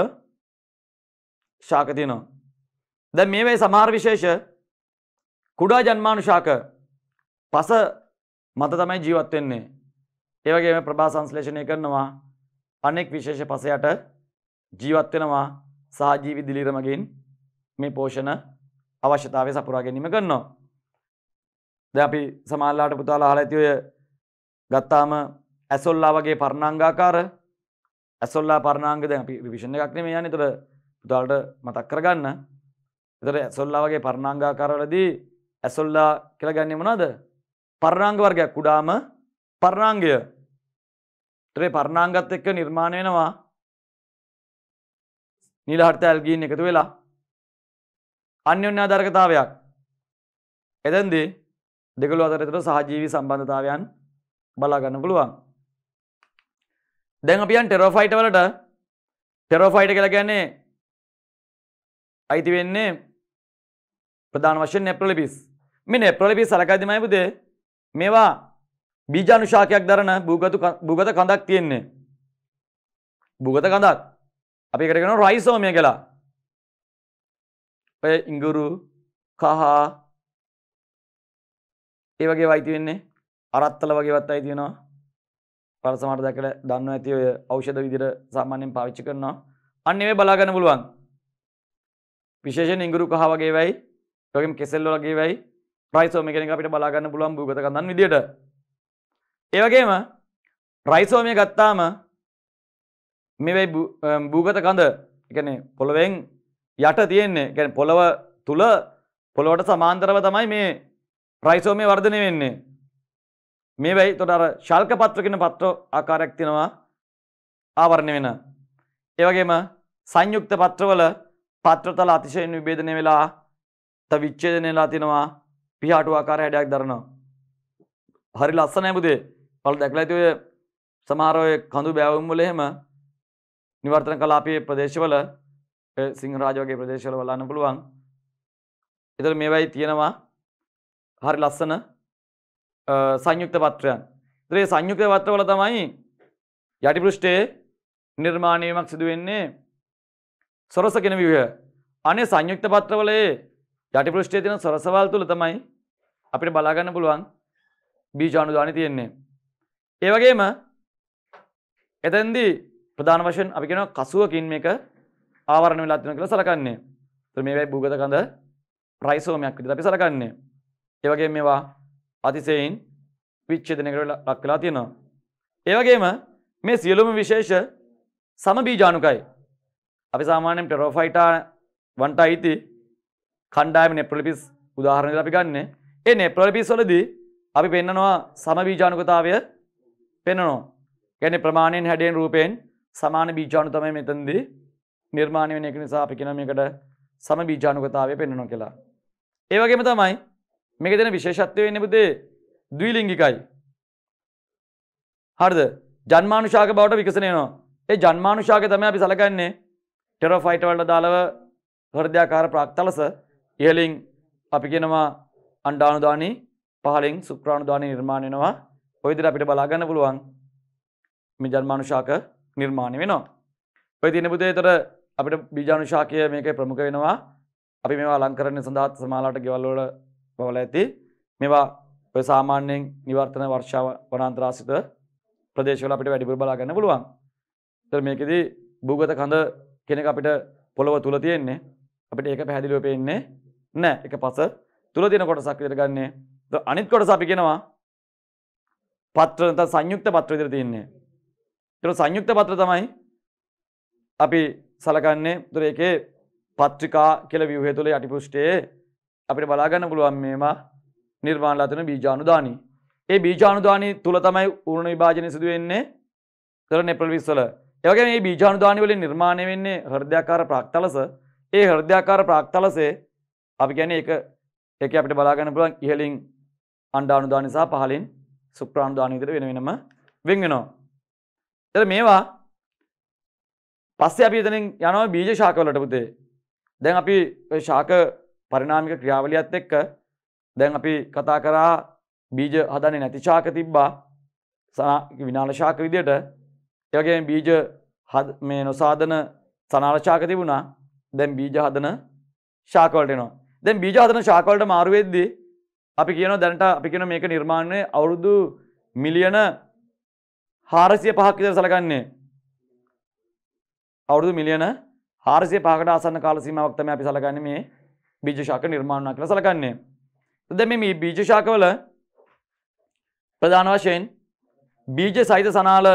ශාක තියෙනවා. දැන් මේ වේ සමහර විශේෂ කුඩා ජන්මාණු ශාක පස මත තමයි ජීවත් වෙන්නේ. ඒ වගේම ප්‍රභා සංශ්ලේෂණය කරනවා අනෙක් විශේෂ පස යට ජීවත් වෙනවා සහජීවි දිලිර මගින් මේ පෝෂණ අවශ්‍යතාවය සපුරා ගැනීම කරනවා. දැන් අපි සමාජලාට පුතාලා අහලා ඇති ඔය ගත්තාම ඇසොල්ලා වගේ පර්ණාංගාකාර ඇසොල්ලා පරණාංග දැන් අපි විෂණ එකක් නෙමෙයි යන්නේ. ඒතර පුතාලට මතක් කරගන්න. ඒතර ඇසොල්ලා වගේ පරණාංගාකාරවලදී ඇසොල්ලා කියලා ගන්නේ මොනවද? පරණාංග වර්ගයක් කුඩාම පරණාංගය. ඒතරේ පරණාංගත් එක්ක නිර්මාණය වෙනවා නිලහට ඇල්ගීන් එකතු වෙලා අන්‍යොන්‍යාධාරකතාවයක්. එතෙන්දී දෙකළු අතර එතන සහජීවී සම්බන්ධතාවයන් බලා ගන්න පුළුවන්. දැන් අපියන් ටෙරෝෆයිට වලට ටෙරෝෆයිට කියලා ගැන්නේ අයිති වෙන්නේ ප්‍රධාන වශයෙන් නෙප්‍රලිපිස් මේ නෙප්‍රලිපිස් සලකදිමයි පුදේ මේවා බීජානුශාකයක් දරන භූගත භූගත කඳක් තියෙන්නේ භූගත කඳක් අපි එකට කියනවා රයිසෝමය කියලා ඔය ඉඟුරු කහ ඒ වගේ වයිති වෙන්නේ අරත්තල වගේ වත් අයිති වෙනවා පර සමට දැකට දන්න ඇති ඔය ඖෂධ විදිර සාමාන්‍යයෙන් පාවිච්චි කරනවා අන්නේ මේ බලාගන්න පුළුවන් විශේෂෙන් ඉංගුරු කහ වගේ වෙයි ඒගොල්ලෝ කෙසෙල් වගේ වෙයි රයිසෝම කෙනෙක් අපිට බලාගන්න පුළුවන් භූගත කන්දන් විදියට. ඒ වගේම රයිසෝමය ගත්තාම මේ භූගත කඳ කියන්නේ පොළවෙන් යට තියෙන්නේ කියන්නේ පොළව තුල පොළවට සමාන්තරව තමයි මේ රයිසෝමය වර්ධනය වෙන්නේ. මේවැයි තොට අර ශල්ක පත්‍රකෙන පත්‍ර ආකාරයක් තිෙනවා ආවරණය වෙන. ඒවගේම සංයුක්ත පත්‍රවල පත්‍රතල අතිශයෙන් විභේදනය වෙලා ත විච්චේදනයලා තිනවා පිහාටු ආකාර හැඩයක් දරනවා. හරි ලස්සනෑබුදේ පල දැක්ලඇතිවය සමාරෝය කඳු බැවුම්වල එහෙම නිවර්තන කලාපයේ ප්‍රදේශවල සිංහරාජෝගේ ප්‍රදේශවල වලන්න පුළුවන් එතර මේවයි තියෙනවා හරි ලස්සන සංයුක්ත පත්‍රයන් දරේ සංයුක්ත පත්‍රවල තමයි යටිපෘෂ්ටයේ නිර්මාණයමක් සිදුවෙන්නේ සොරසගෙන විවය අනේ සංයුක්ත පත්‍රවලේ යටිපෘෂ්ටය තින සොරසවල් තුළ තමයි අපිට බලාගන්න පුළුවන් බීජානුදානි තියෙන්නේ. ඒවගේම එතැන්දී ප්‍රධාන වශයෙන් අපි කෙන කසුවකින් මේක ආවරණ වෙලාතින කළ සලකන්නේ ත මේ වැයි භූගත කඳ ප්‍රයිසෝමයක් විදි අපි සලකන්නේ ඒවගේ මේවා අතිසයෙන් විච්ඡේදනයකට ලක් වෙලා තියෙනවා. ඒ වගේම මේ සියලුම විශේෂ සමබීජාණුකයි. අපි සාමාන්‍යයෙන් ටෙරෝෆයිටා වන්ට අයිති කණ්ඩායම නෙප්‍රොලිපිස් උදාහරණයක් අපි ගන්න. ඒ නෙප්‍රොලිපිස් වලදී අපි පෙන්නනවා සමබීජාණුකතාවය පෙන්නනවා. කියන්නේ ප්‍රමාණයෙන් හැඩයෙන් රූපයෙන් සමාන බීජාණු තමයි මෙතනදී නිර්මාණය වෙන එක නිසා අපි කියන මේකට සමබීජාණුකතාවය පෙන්නනවා කියලා. ඒ වගේම තමයි මේක දෙන විශේෂත්වය වෙන්නේ පුතේ ද්විලිංගිකයි. හරිද? ජන්මානුශාක බවට විකසණය වෙනවා. ඒ ජන්මානුශාකය තමයි අපි සලකන්නේ ටෙරොෆයිට් වලට දාලව හෘදයාකාර ප්‍රාක්තලස ඉහලින් අපි කියනවා අණ්ඩාණුදානි පහලින් සුක්‍රාණුදානි නිර්මාණය වෙනවා. ඔය විදිහට අපිට බලා ගන්න පුළුවන් මේ ජන්මානුශාක නිර්මාණය වෙනවා. ඔය තියෙන පුතේ ඒතර අපිට බීජානුශාකය මේකේ ප්‍රමුඛ වෙනවා. අපි මේවා අලංකරණය සඳහා සමාලාට ගෙවල් වල බවල ඇති මෙවා ඔය සාමාන්‍යයෙන් නිවර්තන වර්ෂාව වනාන්තරාසිත ප්‍රදේශවල අපිට වැඩිපුර බලා ගන්න පුළුවන්. ඒතර මේකෙදි භූගත කඳ කෙනෙක් අපිට පොළව තුල තියෙන්නේ අපිට ඒක පැහැදිලිව පේන්නේ නැහැ. ඒක පස තුල තියෙන කොටසක් විදිහට ගන්නෙ. ඒතර අනිත් කොටස අපි කියනවා පත්‍ර නැත්නම් සංයුක්ත පත්‍ර විදිහට තියෙන්නේ. ඒතර සංයුක්ත පත්‍ර තමයි අපි සලකන්නේ. ඒතර ඒකේ පත්‍රිකා කියලා ව්‍යුහය තුල යටිපෘෂ්ඨයේ අපිට බලාගන්න පුළුවන් මේවා නිර්මාණලා තියෙන බීජාණුදානී. ඒ බීජාණුදානී තුල තමයි ඌරණ විභාජනය සිදු වෙන්නේ කරන එප්‍රල් 20 වල. ඒ වගේම මේ බීජාණුදානී වලින් නිර්මාණය වෙන්නේ හෘදයාකාර ප්‍රාක්තලස. ඒ හෘදයාකාර ප්‍රාක්තලසේ අපි කියන්නේ ඒක ඒක අපිට බලාගන්න පුළුවන් ඉහළින් අණ්ඩාණුදානී සහ පහළින් සුක්‍රාණුදානී විතර වෙන වෙනම වෙන් වෙනවා. එතන මේවා පස්සේ අපි එතනින් යනවා බීජ ශාක වලට පුතේ. දැන් අපි ඔය ශාක පරිනාමික ක්‍රියාවලියත් එක්ක දැන් අපි කතා කරා බීජ හදන්නේ නැති ශාක තිබ්බා විනාල ශාක විදියට ඒවගේ බීජ මේ නොසාධන සනාල ශාක තිබුණා දැන් බීජ හදන ශාකවලට එනවා දැන් බීජ හදන ශාකවලට මාරු වෙද්දී අපි කියනවා දැනට අපි කියන මේක නිර්මාණය අවුරුදු මිලියන හාරසිය පහක් විතර සලකන්නේ අවුරුදු මිලියන හාරසිය පහකට ආසන්න කාල සීමාවක් තමයි අපි සලකන්නේ මේ බීජ ශාක නිර්මාණ වුණා කියලා සලකන්නේ. දැන් මේ බීජ ශාකවල ප්‍රධාන වශයෙන් බීජ සහිත සනාල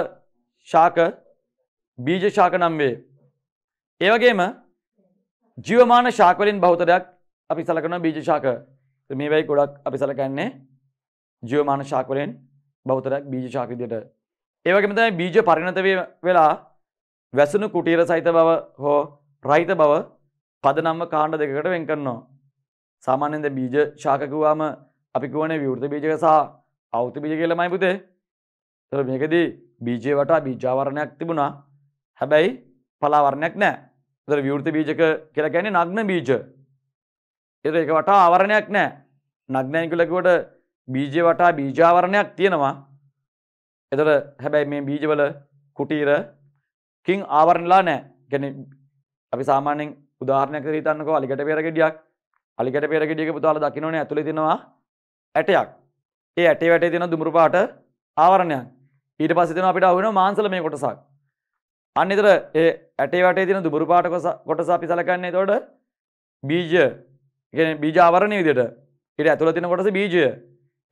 ශාක බීජ ශාක නම් වේ. ඒ වගේම ජීවමාන ශාක වලින් බහුතරයක් අපි සලකනවා බීජ ශාක. මේ වෙයි ගොඩක් අපි සලකන්නේ ජීවමාන ශාක වලින් බහුතරයක් බීජ ශාක විදියට. ඒ වගේම තමයි බීජ පරිණත වෙලා වැසුණු කුටීර සහිත බව හෝ රහිත බව පදනම්ම කාණ්ඩ දෙකට වෙන් කරනවා. සාමාන්‍යෙන්ද බීජ ශාකකුවාම අපි කුවනේ විවෘත බීජක සහ අවුත බීජ කියලමයි පුතේ. තොර මේකදී බීජය වටා බීජාවරණයක් තිබුණා. හැබැයි පලාවරණයක් නෑ. තොර විවෘත බීජක කියලා කියන්නේ නග්න බීජ. ඒතර ඒක වටා ආවරණයක් නෑ. නග්නයන් කියලා කිව්වට බීජය වටා බීජාවරණයක් තියෙනවා. එතට හැබැයි මේ බීජවල කුටීර කින් ආවරණලා නෑ ගැන අපි සාමාන්‍යෙන් උදාහරණයක් හිතන්නකෝ අලිකට පෙර ගෙඩියක් අලිකට පෙර ගෙඩියක පුතාලා දකින්නෝනේ ඇතුලේ තියෙනවා ඇටයක්. ඒ ඇටේ වැටේ තියෙන දුඹුරු පාට ආවරණයක්. ඊට පස්සේ තියෙනවා අපිට අහු වෙනවා මාංශල මේ කොටසක්. අන්න ඊතර ඒ ඇටේ වැටේ තියෙන දුඹුරු පාට කොටස අපි සලකන්නේ එතකොට බීජ කියන්නේ බීජ ආවරණය විදිහට. ඊට ඇතුලේ තියෙන කොටස බීජය.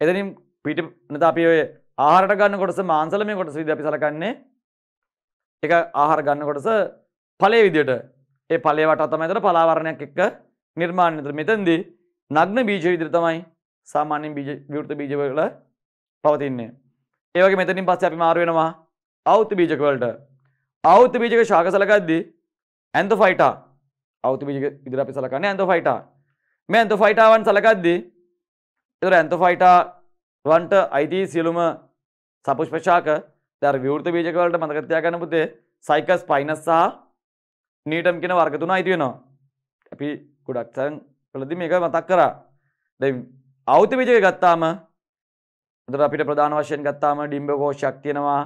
එතනින් පිට නැත්නම් අපි ඔය ආහාරට ගන්න කොටස මාංශල මේ කොටස විදිහට අපි සලකන්නේ. ඒක ආහාර ගන්න කොටස ඵලයේ විදිහට ඒ පලේ වට අතමතර පලාවරණයක් එක්ක නිර්මාණයතර මෙතන්දී නග්න බීජ විදිර තමයි සාමාන්‍යෙන් බීජ විවෘත බීජවල පවතින්නේ. ඒවගේ මෙතනින් පස්ස අපි මාරුවෙනවා අවුත බීජකවලට අවුත බීජක ශාක සලකද්දී ඇන්ත ෆයිටා අවුත බීජ විදිර අපි සලකන්නේ ඇන්ත ෆයිටා මේ ඇන්ත ෆයිටාවන් සලකද්දී එතර ඇන්ත ෆයිටා වන්ට අයිති සියලුම සපුෂ්පශාක දර විවෘත බීජකවලට මතකත්යා ගන්න පුතේ සයිකස් පයිනස් සහ නීටම් කෙන වර්ග තුන අයිති වෙනවා අපි ගොඩක්සන් කළදි මේක මතක් කරා දැ අවති විජය ගත්තාම දර අපිට ප්‍රධාන වශයෙන් ගත්තාම ඩිම්බ කෝෂයක් තියෙනවා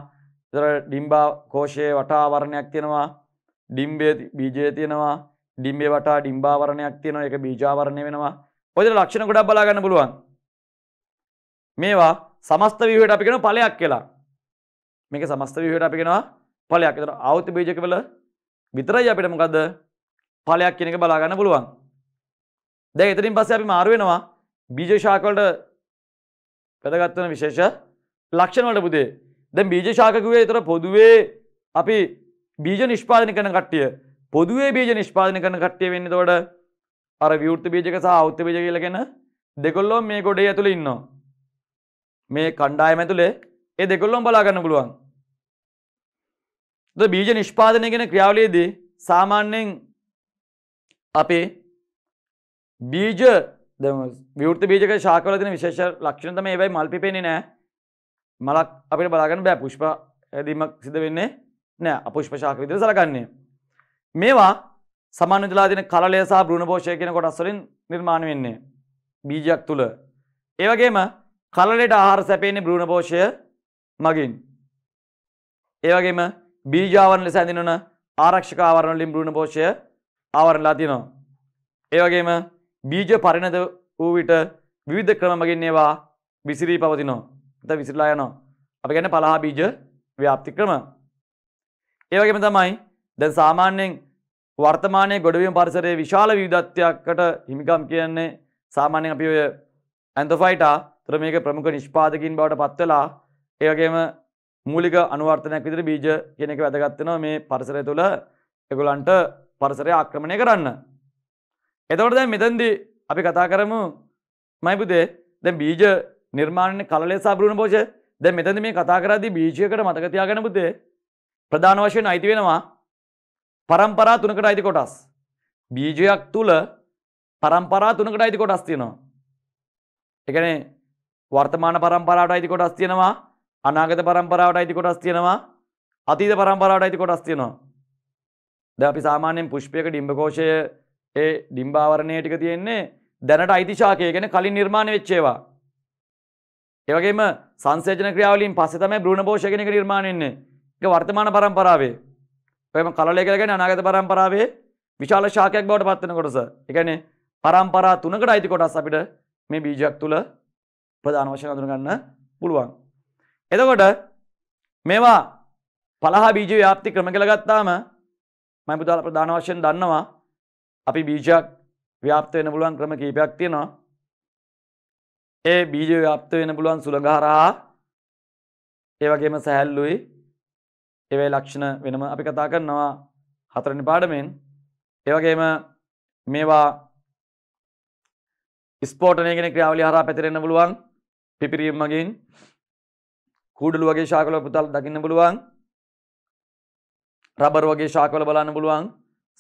දර ඩිම්බා කෝෂය වටා වරණයක් තියෙනවා ඩිම්බේ බීජය තියෙනවා ඩිම්බේ වටා ඩිම්බාවරණයක් තියෙනවා එක බීජාවරණය වෙනවා පොදර ලක්ෂණ ගොඩක් බලාගන්න පුළුවන් මේවා සමස්ත විවට අපිගෙන පලයක් කියලා මේක සමස්ත විවට අපිගෙනවා පලයක් තර අවති බීජකවල විතරයි අපිට මොකද පලයක් කෙනෙක බලාගන්න පුළුවන් දැ එතරින් පස්ස අපි මාරුවෙනවා බීජශාකවලට පැදගත්වන විශේෂ ලක්ෂණවලට පුදේ දැන් බීජශාකකුවේ තර පොදුවේ අපි බීජ නිෂ්පාදන කන කට්ටිය පොදුවේ බීජ නිෂ්පාදන කන කට්ටිය වෙන්න තොට අර විවෘත බීජක සහ අවත්්‍ය බීජ කියලගෙන දෙකොල්ලොම් මේ ගොඩේ ඇතුළ ඉන්නවා මේ කණ්ඩායම ඇතුළේ ඒ දෙකොල්ලොම් බලාගන්න පුළුවන් ද බීජ නිෂ්පාදනය ගැන ක්‍රියාවලයේදී සාමාන්‍යයෙන් අපේ බීජ විවෘත බීජක ශාකවල තියෙන විශේෂ ලක්ෂණ තමයි ඒවයි මල් පිපෙන්නේ නැහැ. මලක් අපිට බලාගන්න බෑ පුෂ්ප හැදීමක් සිදු වෙන්නේ නැහැ. අපුෂ්ප ශාක විදිහට සලකන්නේ. මේවා සමාන්‍ය වෙලා තියෙන කලලය සහ භ්‍රූණ පෝෂය කියන කොටස් වලින් නිර්මාණය වෙන්නේ බීජයක් තුල. ඒ වගේම කලලයට ආහාර සැපෙන්නේ භ්‍රූණ පෝෂය මගින්. ඒ වගේම බීජාවරණ ලෙස හැඳින්වන ආරක්ෂක ආවරණ වලින් භ්‍රූණ පෝෂය ආවරණලා තියෙනවා. ඒ වගේම බීජ පරිණත වූ විට විවිධ ක්‍රම මගින් ඒවා විසිරී පවතිනවා. නැත්නම් විසිරලා යනවා. අපි කියන්නේ පළහා බීජ ව්‍යාප්ති ක්‍රම. ඒ වගේම තමයි දැන් සාමාන්‍යයෙන් වර්තමානයේ ගොඩවීම පරිසරයේ විශාල විවිධත්වයකට හිමිකම් කියන්නේ සාමාන්‍යයෙන් අපි ඔය ඇන්තොෆයිටා තර මේක ප්‍රමුඛ නිෂ්පාදකින් බවට පත්වෙලා ඒවගේම මූලික අනුවර්තනයක් විදිර බීජ කෙනෙක වැදගත්වෙනවා මේ පරිසරය තුළ එගොලන්ට පරිසරය ආක්‍රමණය කරන්න. එතවට දැ මෙතන්දි අපි කතා කරමු මයිපුදේ දැ බීජ නිර්මාණය කලේ සාබරුණ පෝෂ දැ මෙතැද මේ කතා කරදි බීජයකට මතකතියාගෙන පුදේ ප්‍රධාන වශයෙන් අයිති වෙනවා පරම්පරා තුනකට අයිති කොටස්. බීජයක් තුළ පරම්පරා තුනකට අයිති කොටස් තියෙනවා. එකනේ වර්තමාන පරම්පරාට අයිති කොටස් තියෙනවා අනාගත පරම්පරාවට අයිති කොටස් තියෙනවා අතීත පරම්පරාවට අයිති කොටස් තියෙනවා. දැන් අපි සාමාන්‍යයෙන් පුෂ්පයක ඩිම්බකෝෂය ඒ ඩිම්බාවරණය ටික තියෙන්නේ දැනට අයිති ශාකය කියන්නේ කලින් නිර්මාණය වෙච්ච ඒවා. ඒ වගේම සංසේචන ක්‍රියාවලින් පස්සේ තමයි භ්‍රූණපෝෂය කියන එක නිර්මාණය වෙන්නේ. ඒක වර්තමාන පරම්පරාවේ. ඔයම කලලය කියලා කියන්නේ අනාගත පරම්පරාවේ විශාල ශාකයක් බවට පත් වෙන කොටස. ඒ කියන්නේ පරම්පරා තුනකට අයිති කොටස් අපිට මේ බීජයක් තුල ප්‍රධාන වශයෙන් අඳුන ගන්න පුළුවන්. එතකොට මේවා පළහා බීජ ව්‍යාප්ති ක්‍රම කියලා ගත්තාම මම පුතාලා ප්‍රධාන වශයෙන් දන්නවා අපි බීජයක් ව්‍යාප්ත වෙන්න පුළුවන් ක්‍රම කීපයක් තියෙනවා. ඒ බීජ ව්‍යාප්ත වෙන්න පුළුවන් සුළඟ හරහා ඒ වගේම සැහැල්ලුයි ඒවයි ලක්ෂණ වෙනම අපි කතා කරනවා හතරනි පාඩමෙන්. ඒ වගේම මේවා ස්පෝටනය කෙන ක්‍රියාවලි හරහා පැතිරෙන්න පුළුවන් පිපිරීම් මගින් කූඩලු වගේ ශාකල පුතල් දකින්න පුළුවන් රබර් වගේ ශාකවල බලන්න පුළුවන්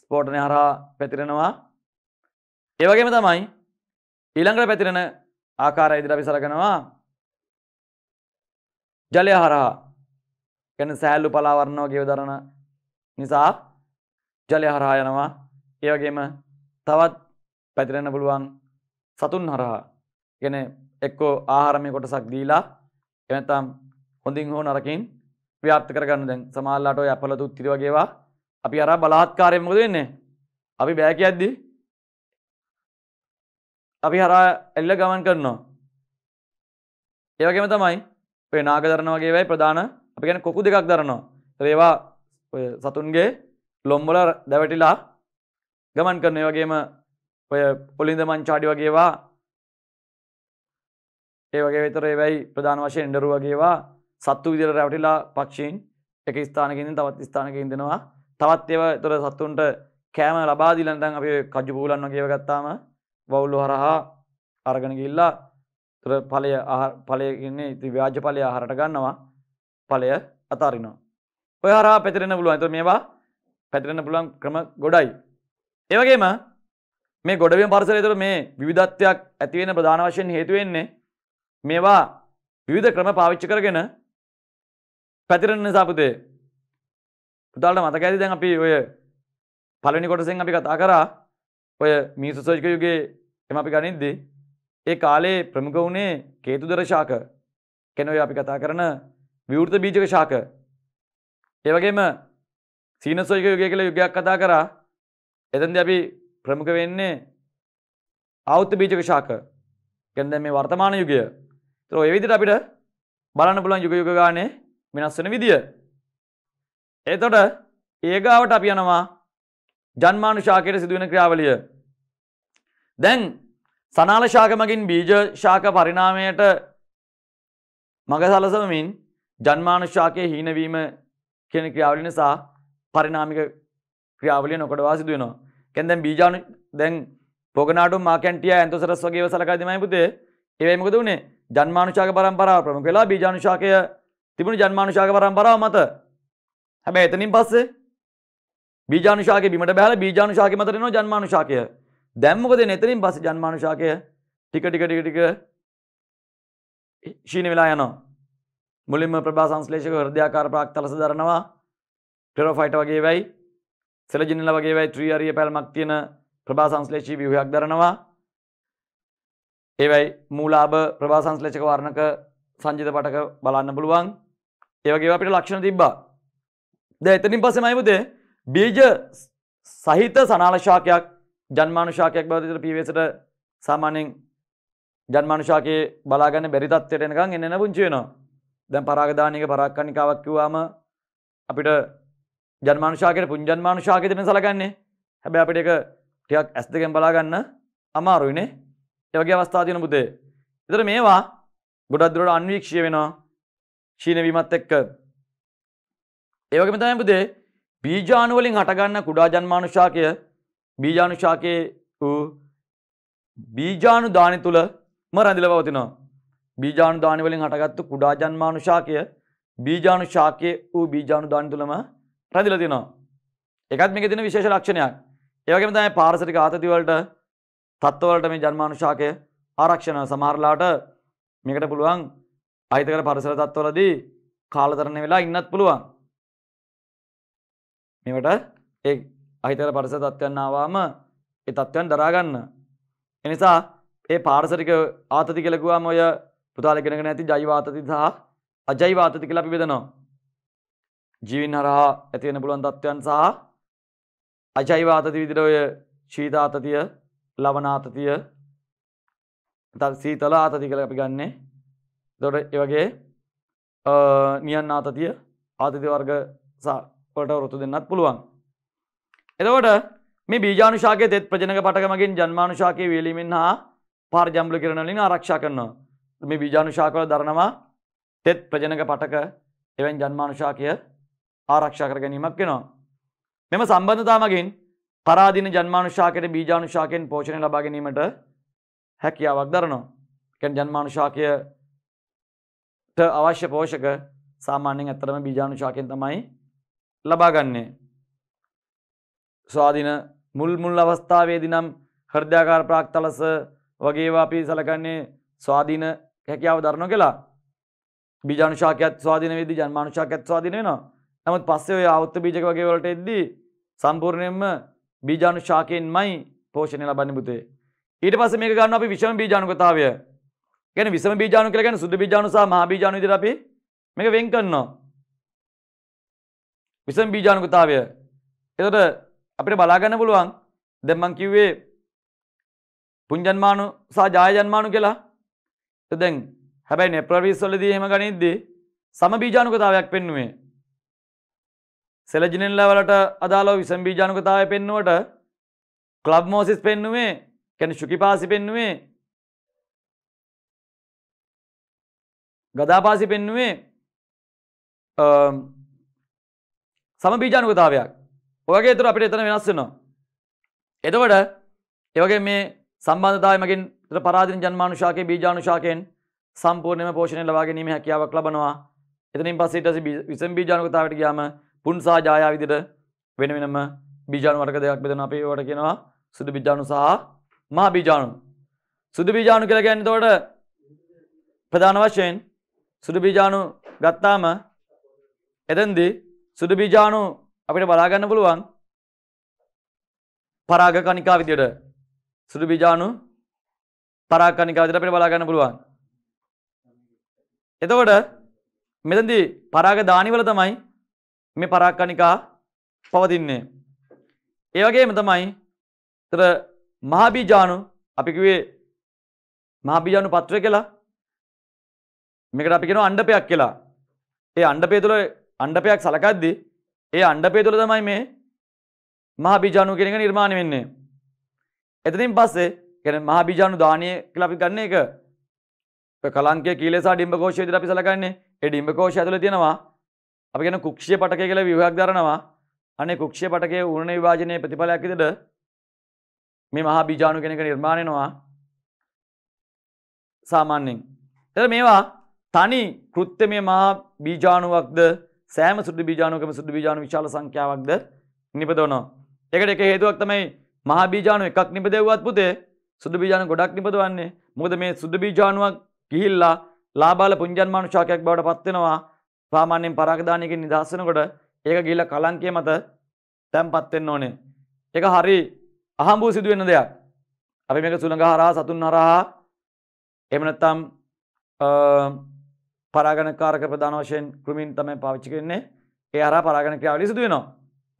ස්පෝටනය හරහා පැතිරෙනවා ඒවගේම තමයි ඊළඟට පැතිරෙන ආකාර ඉදිර අපි සලකනවා ජලය හරහා ගැන සෑල්ලු පලාවරණෝ ගෙව දරන නිසා ජලය හරහා යනවා ඒවගේම තවත් පැතිරෙන පුළුවන් සතුන් හරහා ගැන එක්කෝ ආහාරමය කොටසක් දීලා එනතම් හොඳින් හෝ නරකින් ව්‍යාප්ත කරගන්න දැන් සමාල්ලාට ඔය ඇපල තුත්තිරි වගේවා අපි අර බලාත්කාරයෙන් මොකද වෙන්නේ? අපි බෑ කියද්දි අපි හරහා එල්ල ගමන් කරනවා. ඒ වගේම තමයි ඔය නාග දරන වගේ වෙයි ප්‍රධාන අපි කියන්නේ කොකු දෙකක් දරනවා. ඒවා ඔය සතුන්ගේ ලොම් වල දැවටිලා ගමන් කරන ඒ වගේම ඔය පොලින්ද මංචාඩි වගේවා ඒ වගේ විතර ඒවයි ප්‍රධාන වශයෙන් ඉnderු වගේවා සත්තු විදිර රැවටිලා පක්ෂීන් එක ස්ථානකින්ද තවත් ස්ථානකින් දෙෙනවා තවත් ඒව තොර සත්තුන්ට කෑම ලබාදිලන්දන් අප කජුපූලන්න කියවගත්තාම වවුල්ලු හරහා අරගනකිල්ලා තුර පලය පලයගන්නේ ඉති ව්‍යාජ පලය හරට ගන්නවා පලය අතාරිනවා. ඔය හරා පැතිරෙන පුළුවන් ඇතු මේවා පැතිරෙන පුළන් ක්‍රම ගොඩයි. ඒවගේම මේ ගොඩවෙන් පරසරේතුර මේ විධත්වයක් ඇතිවෙන ප්‍රධාන වශයෙන් හේතුවෙන්නේ මේවා විවිධ ක්‍රම පාවිච්චි කරගෙන පැතිරෙන නිසා පුතේ. පුතාලට මතක ඇති දැන් අපි ඔය පළවෙනි කොටසෙන් අපි කතා කරා ඔය මීසෝසෝජික යුගයේ එම අපි ගනිද්දී ඒ කාලේ ප්‍රමුඛ වුණේ කේතුදර ශාක. කෙන ඔය අපි කතා කරන විවෘත බීජක ශාක. ඒ වගේම සීනසෝජික යුගය කියලා යුගයක් කතා කරා. එතෙන්දී අපි ප්‍රමුඛ වෙන්නේ ආවුත් බීජක ශාක. ගැන මේ වර්තමාන යුගය තර ඔය විදිහට අපිට බලන්න පුළුවන් යුග යුග ගානේ වෙනස් වෙන විදිය. එතොට ඒගාවට අප යනවා ජන්මානු ශාකයට සිදුවෙන ක්‍රියාවලිය. දැන් සනාල ශාකමකින් බීජ ශාක පරිණාමයට මඟ සලසවමින් ජන්මානු ශාකය හීනවීම කියන ක්‍රියාවලි නිසා පරිනාමික ක්‍රියාවලිය නොකටවා සිදුවෙනවා. කැන්දැන් බීජානු දැන් පොගනාට මාකැන්ටිය ඇන්තසරස් වගේ සලකාදමයි පුතේ ඒවයි මොකද වුණේ ජන්මානුෂාක පරම්පරාව ප්‍රමුඛ වෙලා බීජානුෂාකය තිබුණු ජන්මානුශාක පරම්පරාව මත හැබැයි එතනින් පස්සේ බීජානුශාකය බිමට බැහැලා බීජානුශාකය මත එනවා ජන්මානුශාකය දැන් මොකද එතනින් පස්සේ ජන්මානුශාකය ටික ටික ටික ටික ශීන වෙලා යනවා මුලින්ම ප්‍රභා සංශ්ලේෂක හෘදයාකාර ප්‍රාක්තලස දරනවා ටෙරෝෆයිට වගේ වෙයි සෙලජිනල වගේ වෙයි ත්‍රිආරිය පැල්මක් තියෙන ප්‍රභා සංශ්ලේෂී ව්‍යුහයක් දරනවා ඒවයි මූලාභ ප්‍රභා සංශ්ලේෂක වර්ණක සංජිත පටක බලන්න පුළුවන් ඒවගේ අපිට ලක්ෂණ තිබ්බා ද එතනින් පස්සෙ මයිපුතේ බීජ සහිත සනාලශාකයක් ජන්මානුශාකයක් බවතට පිවේසට සාමානෙන් ජන්මානුශාකයේ බලාගන්න බැරිතත්වයට එනකං එන්න පුංචි වෙනවා දැන් පරාගධානයක පරක්කණිකාවක් කිව්වාම අපිට ජන්මානුශාකයට පුංජන්මානුශාකයතන සලගන්නේ හැබැ අපිට එක ටියක් ඇස් දෙකෙන් බලාගන්න අමාරුයිනේ එවගේ අවස්ථාතියන පුතේ එතර මේවා ගොඩක්දුරට අන්වීක්ෂය වෙනවා ශීනවීමත් එක්ක. ඒවගේ මෙතම පුදේ බීජානුවලින් හටගන්න කුඩා ජන්මානුශාකය බීජානුශාකයේ වූ බීජානු දානි තුළම රැඳිල පවතිනවා. බීජානු දානිවලින් හටගත්තු කුඩා ජන්මානුශාකය බීජානු ශාකයේ වූ බීජානු දානි තුළම රැඳිල තිනවා. එකත් මේක තින විශේෂ ලක්ෂණයක්. ඒවගේම තමයි පාරසරික ආතතිවලට තත්ත්වවලට මේ ජන්මානුශාකය ආරක්ෂණ සමහරලාට මේකට පුළුවන් අහිතකර පරිසර තත්ත්වලදී කාලතරණය වෙලා ඉන්නත් පුළුවන්. මේවට ඒ අහිතකර පරිසර තත්ත්වයන් ආවම ඒ තත්ත්වයන් දරා ගන්න. ඒ නිසා ඒ පාරිසරික ආතති කියලා ගුවාම ඔය පුතාලා ඉගෙනගෙන ඇති ජෛව ආතති සහ අජෛව ආතති කියලා අපි බෙදනවා. ජීවින් හරහා ඇති වෙන පුළුවන් තත්ත්වයන් සහ අජෛව ආතති විදිහට ඔය ශීත ආතතිය, ලවණ ආතතිය, සීතල ආතති කියලා අපි ගන්නේ. දොට ඒවගේ නියන් ආතතිය ආතති වර්ග සාපට වරුතු දෙන්නත් පුළුවන්. එතකොට මේ බීජානුශාකය තෙත් ප්‍රජනක පටකමගින් ජන්මානුශාකය වීලීමෙන් හා පාර ජම්ල කරනලින් ආරක්ෂා කරනවා. මේ බීජානුශාකවල දරනවා තෙත් ප්‍රජනක පටක එවන් ජන්මානුශාකය ආරක්ෂා කර ගැනීමක් වෙනවා. මෙම සම්බන්ධතාමගින් පරාදින ජන්මානුශාකයට බීජානුශාකයෙන් පෝෂණය ලබා ගැනීමට හැකියාවක් දරනවා. කැන් ජන්මානුශාකය අවශ්‍ය පෝෂක සාමාන්‍යෙන් ඇතරම බීජානුශාකෙන් තමයි ලබාගන්නේ. ස්වාධින මුල් මුල් අවස්ථාවේදි නම් හර්ධ්‍යාකාර ප්‍රාක්තලස වගේවා අපි සලකන්නේ ස්වාධීන හැකියාව දරනො කියලා බීජානුශාකයත් ස්වාධීන වේදී ජන්මානුශාකයත් ස්වාධීන වෙනවා. නමුත් පස්සේ ඔය ආවුත් බීජක වගේ වලට එද්දී සම්පූර්ණයෙන්ම බීජානුශාකයෙන්මයි පෝෂණය ලබන්නේ පුතේ. ඊට පස්සේ මේක ගන්න අපි විෂම බීජානුගතාවය කියන්නේ විසම බීජාණු කියලා කියන්නේ සුද්ධ බීජාණු සහ මහා බීජාණු විදිහට අපි මේක වෙන් කරනවා. විසම බීජාණුකතාවය. එතකොට අපිට බලා ගන්න පුළුවන් දැන් මම කිව්වේ පුඤ්ජන්මාණු සහ ජායජන්මාණු කියලා. දැන් හැබැයි නෙප්‍රවිස් වලදී එහෙම ගනිද්දී සම බීජාණුකතාවයක් පෙන්නුවේ. සෙලජිනෙල්ලා වලට අදාළව විසම බීජාණුකතාවය පෙන්නුවට ක්ලබ් මෝසිස් පෙන්නුවේ කියන්නේ ශුකිපාසි පෙන්නුවේ ගදාපාසි පෙන්නුවේ සම බීජානුකතාවයක් ඔගේ තුර අපිට එතන වෙනස් වෙනවා. එතකොට ඒවගේ මේ සම්බන්ධතාවයමකින් පරාධින ජන්මානුශාකයේ බීජානුශාකයෙන් සම්පූර්ණයම පෝෂණය ලබා ගැනීම හැකියාවක් ලබනවා. එතනින් පස්සේ ඊට පස්සේ විසම් බීජානුකතාවට ගියාම පුන්සා ජායා විදිහට වෙන වෙනම බීජාණු වර්ග දෙකක් බෙදෙනවා. අපි ඒවට කියනවා සුදු බීජාණු සහ මහ බීජාණු. සුදු බීජාණු කියලා කියන්නේ එතකොට ප්‍රධාන වශයෙන් සුදු බීජාණු ගත්තාම එතෙන්දී සුදු බීජාණු අපිට බලා ගන්න පුළුවන් පරාග කණිකා විදියට සුදු බීජාණු පරාග කණිකා විදියට අපිට බලා ගන්න පුළුවන්. එතකොට මෙතෙන්දී පරාග දානිවල තමයි මේ පරාග කණිකා පවතින්නේ. ඒ වගේම තමයි තර මහා බීජාණු අපි කිව්වේ මහා බීජාණු පත්‍රය කියලා මේකට අපි කෙන අන්ඩපයක් කියලා ඒ අන්ඩපේ තුළ අන්ඩපයක් සලකද්දි ඒ අන්ඩපේ තුළ තමයි මේ මහබිජානු කෙනෙක නිර්මාණය වෙන්නේ එතතින් පස්සේ කැන මහබිජානු දානය කලපි ගන්න එක කලන්ක කියලෙසා ඩිම්බකෝෂයද අපි සලකන්නේ එ ඩිම්බකෝෂ ඇතුල තියෙනවා අපි ගැන කුක්ෂය පටකය කළ විවයක් දරනවා අනේ කුක්ෂය පටකේ උරුණ විවාජනය ප්‍රතිඵලයක් ඉදට මේ මහා බිජානු කෙනෙක නිර්මාණයනවා සාමාන්‍යෙන් එ මේවා තනි කෘත්‍යමය මහා බීජාණුවක්ද සෑම සුදු බීජාණුවකම සුදු බීජාණු විශාල සංඛ්‍යාවක්ද නිපදවනවා. ඒකට එක හේතුවක් තමයි මහා බීජාණු එකක් නිපදෙව්වත් පුතේ සුදු බීජාණු ගොඩක් නිපදවන්නේ. මොකද මේ සුදු බීජාණුවක් ගිහිල්ලා ලාබාල පුඤ්ජන්මානු ශාකයක් බවට පත් වෙනවා. සාමාන්‍යයෙන් පරාගදානයකින් නිදහස් වෙනකොට ඒක ගිහිල්ලා කලංකිය මත තැම්පත් වෙන්න ඕනේ. ඒක හරි අහඹු සිදු වෙන දෙයක්. අපි මේක සුළඟ හරහා සතුන් හරහා එහෙම නැත්නම් පරාගණකාරක ප්‍රධාන වශයෙන් ක්‍රමින් තමයි පාවිච්චි කරන්නේ. ඒ හරහා පරාගණ ක්‍රියාවලිය සිදු වෙනවා.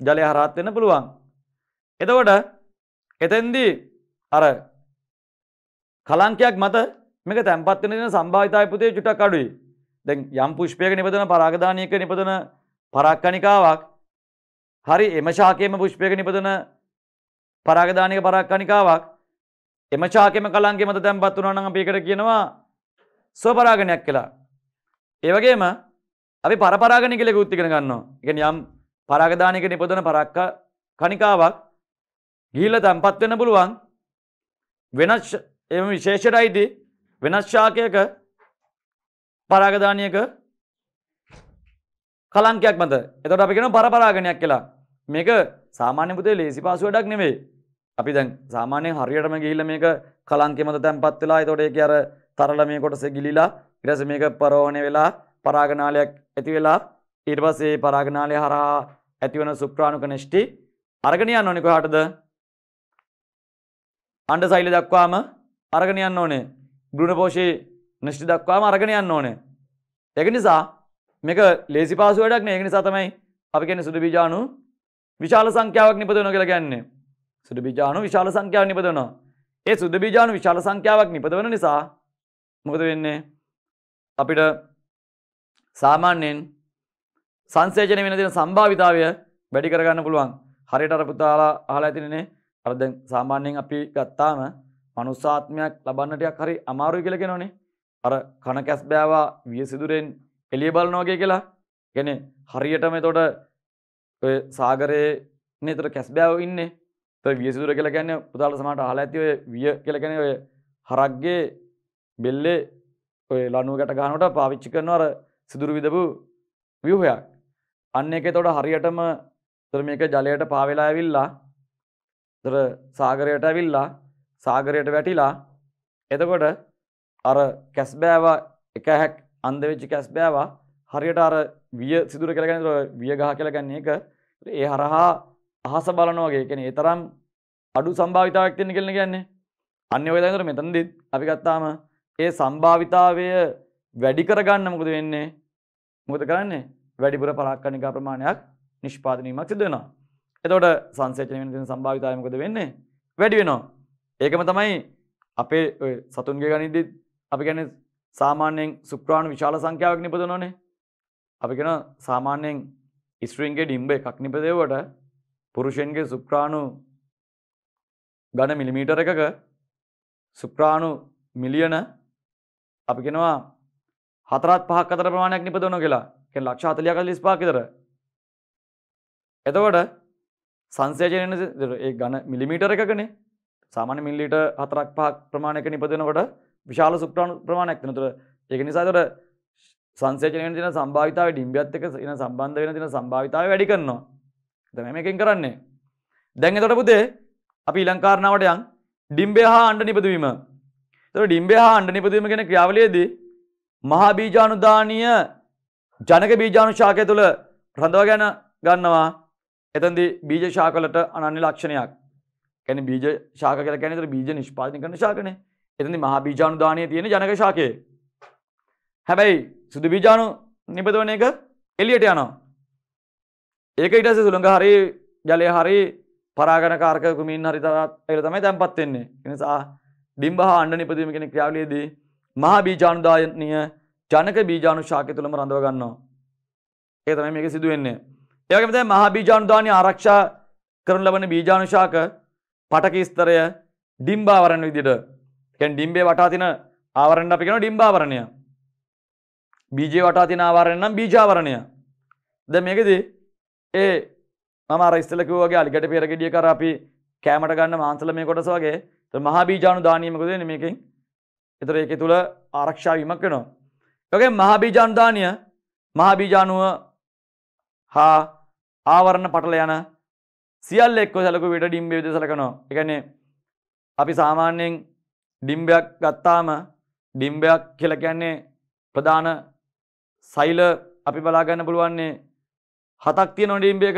ජලය හරහාත් වෙන්න පුළුවන්. එතකොට එතෙන්දී අර කලංකයක් මත මේක තැන්පත් වෙන දෙන සම්භාවිතාවේ පුතේ චුට්ටක් අඩුයි. දැන් යම් පුෂ්පයක නිපදන පරාගදානියක නිපදන පරාක්කණිකාවක් හරි එම ශාකයේම පුෂ්පයක නිපදන පරාගදානික පරාක්කණිකාවක් එම ශාකයේම කලංකයේ මත තැන්පත් වුණා නම් අපි ඒකට කියනවා ස්වපරාගණයක් කියලා. ඒවගේම අපි පරපරාගණ කෙලෙක උත්තිකෙන ගන්නවා එක යම් පරාගධානක නිපදන පරක්ක කනිකාවක් ගිල්ල තැන්පත් වෙන පුළුවන් වෙනස් එම විශේෂටයිති වෙනස් ශාකයක පරාගධානයක කලංකයක් මත එතට අපිගෙන පරපරාගණයක් කියලා මේක සාමාන්‍ය පුතේ ලේසි පාසු වැඩක් නෙවෙයි අපි දැන් සාමාන්‍යයෙන් හරියටම ගිහිල්ලා මේක කලංකේ මත තැන්පත් වෙලා එතකොට ඒක අර තරල මේ කොටස ගිලිලා ඉරස මේක පරෝණය වෙලා පරාගනාලයක් ඇති වෙලා ඉර්වසේ පරාගනාලය හරහා ඇතිවන සුක්‍රාණුක නෂ්ටි අරගනයන් ඕනෙක හටද අන්ඩ සෛල දක්වාම අරගනයන්න ඕනේ බෘුණපෝෂී නෂ්ටි දක්වාම අරගනයන්න ඕනේ. එක නිසා මේක ලේසි පාසුවටක් නඒක නිසා තමයි අපි කෙන සුදු බිජානු විශාල සංඛ්‍යාවක් නිපදවන කියලා ගැන්නේ සුදු බිජානු විශාල සංඛ්‍යාව නිපදවනවා ඒ සුදු බිජානු විශාල සංඛ්‍යාවක් නිපදවන නිසා මොකද වෙන්නේ අපිට සාමාන්‍යයෙන් සංසේචන වෙන තියෙන සම්භාවිතාවය වැඩි කරගන්න පුළුවන්. හරියට අර පුතාලා අහලා ඇතිනේ අර දැන් සාමාන්‍යයෙන් අපි ගත්තාම මනුස්සාත්මයක් ලබන්න ටිකක් හරි අමාරුයි කියලා කියනෝනේ. අර කන කැස් බෑවා වියසිදුරෙන් එළිය බලනවා වගේ කියලා. කියන්නේ හරියටම එතකොට ඔය සාගරයේ නේ එතකොට කැස් බෑව ඉන්නේ. ඒ වියසිදුර කියලා කියන්නේ පුතාලා සමහරට අහලා ඇති ඔය විය කියලා කියන්නේ ඔය හරක්ගේ බෙල්ලේ ඔය ලනුව ගැට ගහනට පාවිච්චි කරනවර සිදුරු විදපු ව්‍යහයක් අන්න එක තොට හරියටම තර මේක ජලයට පාවෙලා ඇවිල්ලා තර සාගරයට ඇවිල්ලා සාගරයට වැටිලා එතකොට අර කැස්බෑවා එක හැක් අන්දවෙච්චි කැස්බෑවා හරියට අර විය සිදුර කරගෙන විය ගහ කලගන්න එක ඒ හරහා අහස බලනෝගේ කෙන ඒ තරම් අඩු සම්භාවිතාවක් තියෙන කෙන කියන්නේ අන්න ඔයතර මෙතන්දිත් අපි ගත්තාම ඒ සම්භාවිතාවය වැඩි කරගන්න මොකද වෙන්නේ මොකද කරන්නේ වැඩිපුර පරාක්කනිකා ප්‍රමාණයක් නිෂ්පාදනීමක් සිදු වෙනවා. එතකොට සංසේචන වෙන දින සම්භාවිතාවය මොකද වෙන්නේ? වැඩි වෙනවා. ඒකම තමයි අපේ ඔය සතුන්ගේ ගණිතෙදි අපි කියන්නේ සාමාන්‍යයෙන් සුක්‍රාණු විශාල සංඛ්‍යාවක් නිපදවනෝනේ. අපි කියන සාමාන්‍යයෙන් ස්ත්‍රීන්ගේ ඩිම්බ එකක් නිපදෙවුවට පුරුෂයන්ගේ සුක්‍රාණු ඝන මිලිමීටර එකක සුක්‍රාණු මිලියන අපි කෙනවා හතරත් පහක් අතර ප්‍රමාණයක් නිපදවන කියලා කෙන ලක්ෂ හතලිය කලිස් පාකිතර එතකොට සංසේජයන ඒ ගන මිලිමීටර එකකනේ සාමාන්‍ය මිල්ලිට හතරක් පහක් ප්‍රමාණයක නිපදෙනකොට විශාල සුක්්‍රාණු ප්‍රමාණයක් නතුර ඒක නිසාතර සංසේජනයෙන් තින සම්භාවිතාව ඩිම්බියත් එක එන සම්බන්ධ වෙන තින සම්භාවිතාව වැඩි කරනවා එතම එකෙන් කරන්නේ දැන් එතොට පුතේ අපි ඉලංකාරණාවට යන් ඩිම්බේ හා අන්ඩ නිපදවීම එතකොට ඩිම්බේ හා අණ්ඩ නිපදවීම කියන ක්‍රියාවලියේදී මහා බීජානුදානීය ජනක බීජාණුශාකය තුළ රඳවා ගැන ගන්නවා. එතෙන්දී බීජ ශාකවලට අනන්‍ය ලක්ෂණයක්. කියන්නේ බීජ ශාක කියලා කියන්නේ ඒතර බීජ නිෂ්පාදනය කරන ශාකනේ. එතෙන්දී මහා බීජාණුදානීය තියෙන ජනක ශාකය. හැබැයි සුදු බීජාණු නිපදවන එක එළියට යනවා. ඒක ඊට පස්සේ සුළඟ හරි ජලය හරි පරාගණකාරක කුමීන් හරි තරත් ඒක තමයි තැම්පත් වෙන්නේ. ඒ නිසා බිම්බ හා අණ්ඩ නිපදවීම කියන ක්‍රියාවලියේදී මහා බීජාණුදායනීය ජනක බීජාණු ශාකය තුලම රඳව ගන්නවා. ඒක තමයි මේක සිදු වෙන්නේ. ඒ වගේම තමයි මහා බීජාණුදානීය ආරක්ෂා කරන ලබන බීජාණු ශාක පටක ස්තරය ඩිම්බාවරණ විදිහට. කියන්නේ ඩිම්බේ වටා තියෙන ආවරණය අපි කියනවා ඩිම්බාවරණය. බීජේ වටා තියෙන ආවරණය නම් බීජාවරණය. දැන් මේකෙදී ඒ මම අර ඉස්සෙල්ලා කිව්වා වගේ අලිගඩ පෙරගෙඩිය කර අපි කෑමට ගන්න මාංශල මේ කොටස වගේ මහා බීජානු දානය මොකද වෙන්නේ මේකෙන්? ඒතර ඒක තුල ආරක්ෂා වීමක් වෙනවා. ඒ වගේම මහා බීජානු දානය මහා බීජානුව හා ආවරණ පටල යන සියල්ල එක්ක සැලකුව විට ඩිම්බය විදිහට සැලකනවා. ඒ කියන්නේ අපි සාමාන්‍යයෙන් ඩිම්බයක් ගත්තාම ඩිම්බයක් කියලා කියන්නේ ප්‍රධාන සෛල අපි බලා ගන්න පුළුවන්නේ හතක් තියෙනවා ඩිම්බයක.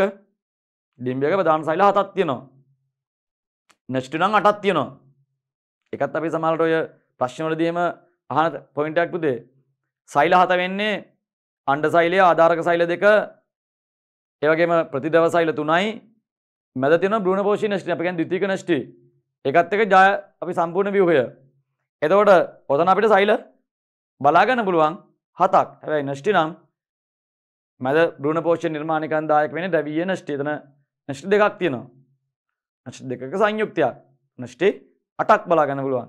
ඩිම්බයක ප්‍රධාන සෛල හතක් තියෙනවා. නැස්ටි නම් අටක් තියෙනවා. එකත් අපි සමහරට ඔය ප්‍රශ්නවලදීම අහන පොයින්ටයක් පුතේ සෛල හත වෙන්නේ අණ්ඩ සෛලය ආධාරක සෛල දෙක ඒ වගේම ප්‍රතිදව සෛල තුනයි මැද තියෙන බ්‍රූණ පෝෂී නෂ්ටි අපි කියන්නේ ද්විතීක නෂ්ටි ඒකත් එක ජය අපි සම්පූර්ණ ව්‍යුහය එතකොට ඔතන අපිට සෛල බලා ගන්න පුළුවන් හතක් හැබැයි නෂ්ටි නම් මැද බ්‍රූණ පෝෂණ නිර්මාණකන් දායක වෙන දැවිය නෂ්ටි එතන නෂ්ටි දෙකක් තියෙනවා නෂ්ටි දෙකක සංයුක්තයක් නෂ්ටි අටක් බලාගන්න පුළුවන්.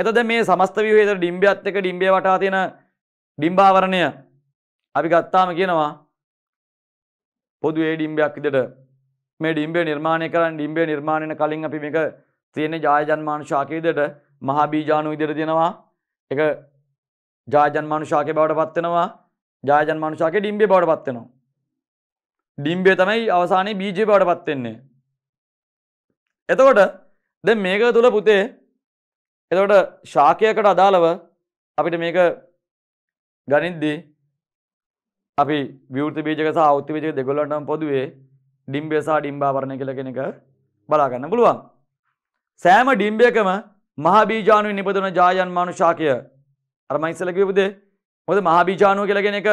එතද මේ සමස්ත විවේද ඩිම්බයත් එක ඩිම්බේ වටා තියෙන ඩිම්බාවරණය අපි ගත්තාම කියනවා පොදු ඒ ඩිම්බයක් විදිහට මේ ඩිම්බේ නිර්මාණය කරන්න ඩිම්බේ නිර්මාණයන කලින් අපි මේක තියෙන ජායජන්මානු ශාකයේ විදිහට මහා බීජාණු විදිහට දෙනවා. ඒක ජායජන්මානු ශාකේ බවට පත් වෙනවා. ජායජන්මානු ශාකේ ඩිම්බේ බවට පත් වෙනවා. ඩිම්බේ තමයි අවසානයේ බීජේ බවට පත් වෙන්නේ. එතකොට දැන් මේක තුල පුතේ එතකොට ශාකයකට අදාළව අපිට මේක ගනිද්දී අපි විවෘත බීජක සහ අවෘත්ති බීජක දෙකලටම පොදුවේ ඩිම්බය සහ ඩිම්බාවරණය කියලා කෙනෙක බලා ගන්න පුළුවන්. සෑම ඩිම්බයකම මහ බීජාණුවෙන් නිපදවන ජායන් මානු ශාකය අර මම ඉස්සෙල්ලා කිව්වේ පුතේ මොකද මහ බීජාණුව කියලා කෙනෙක්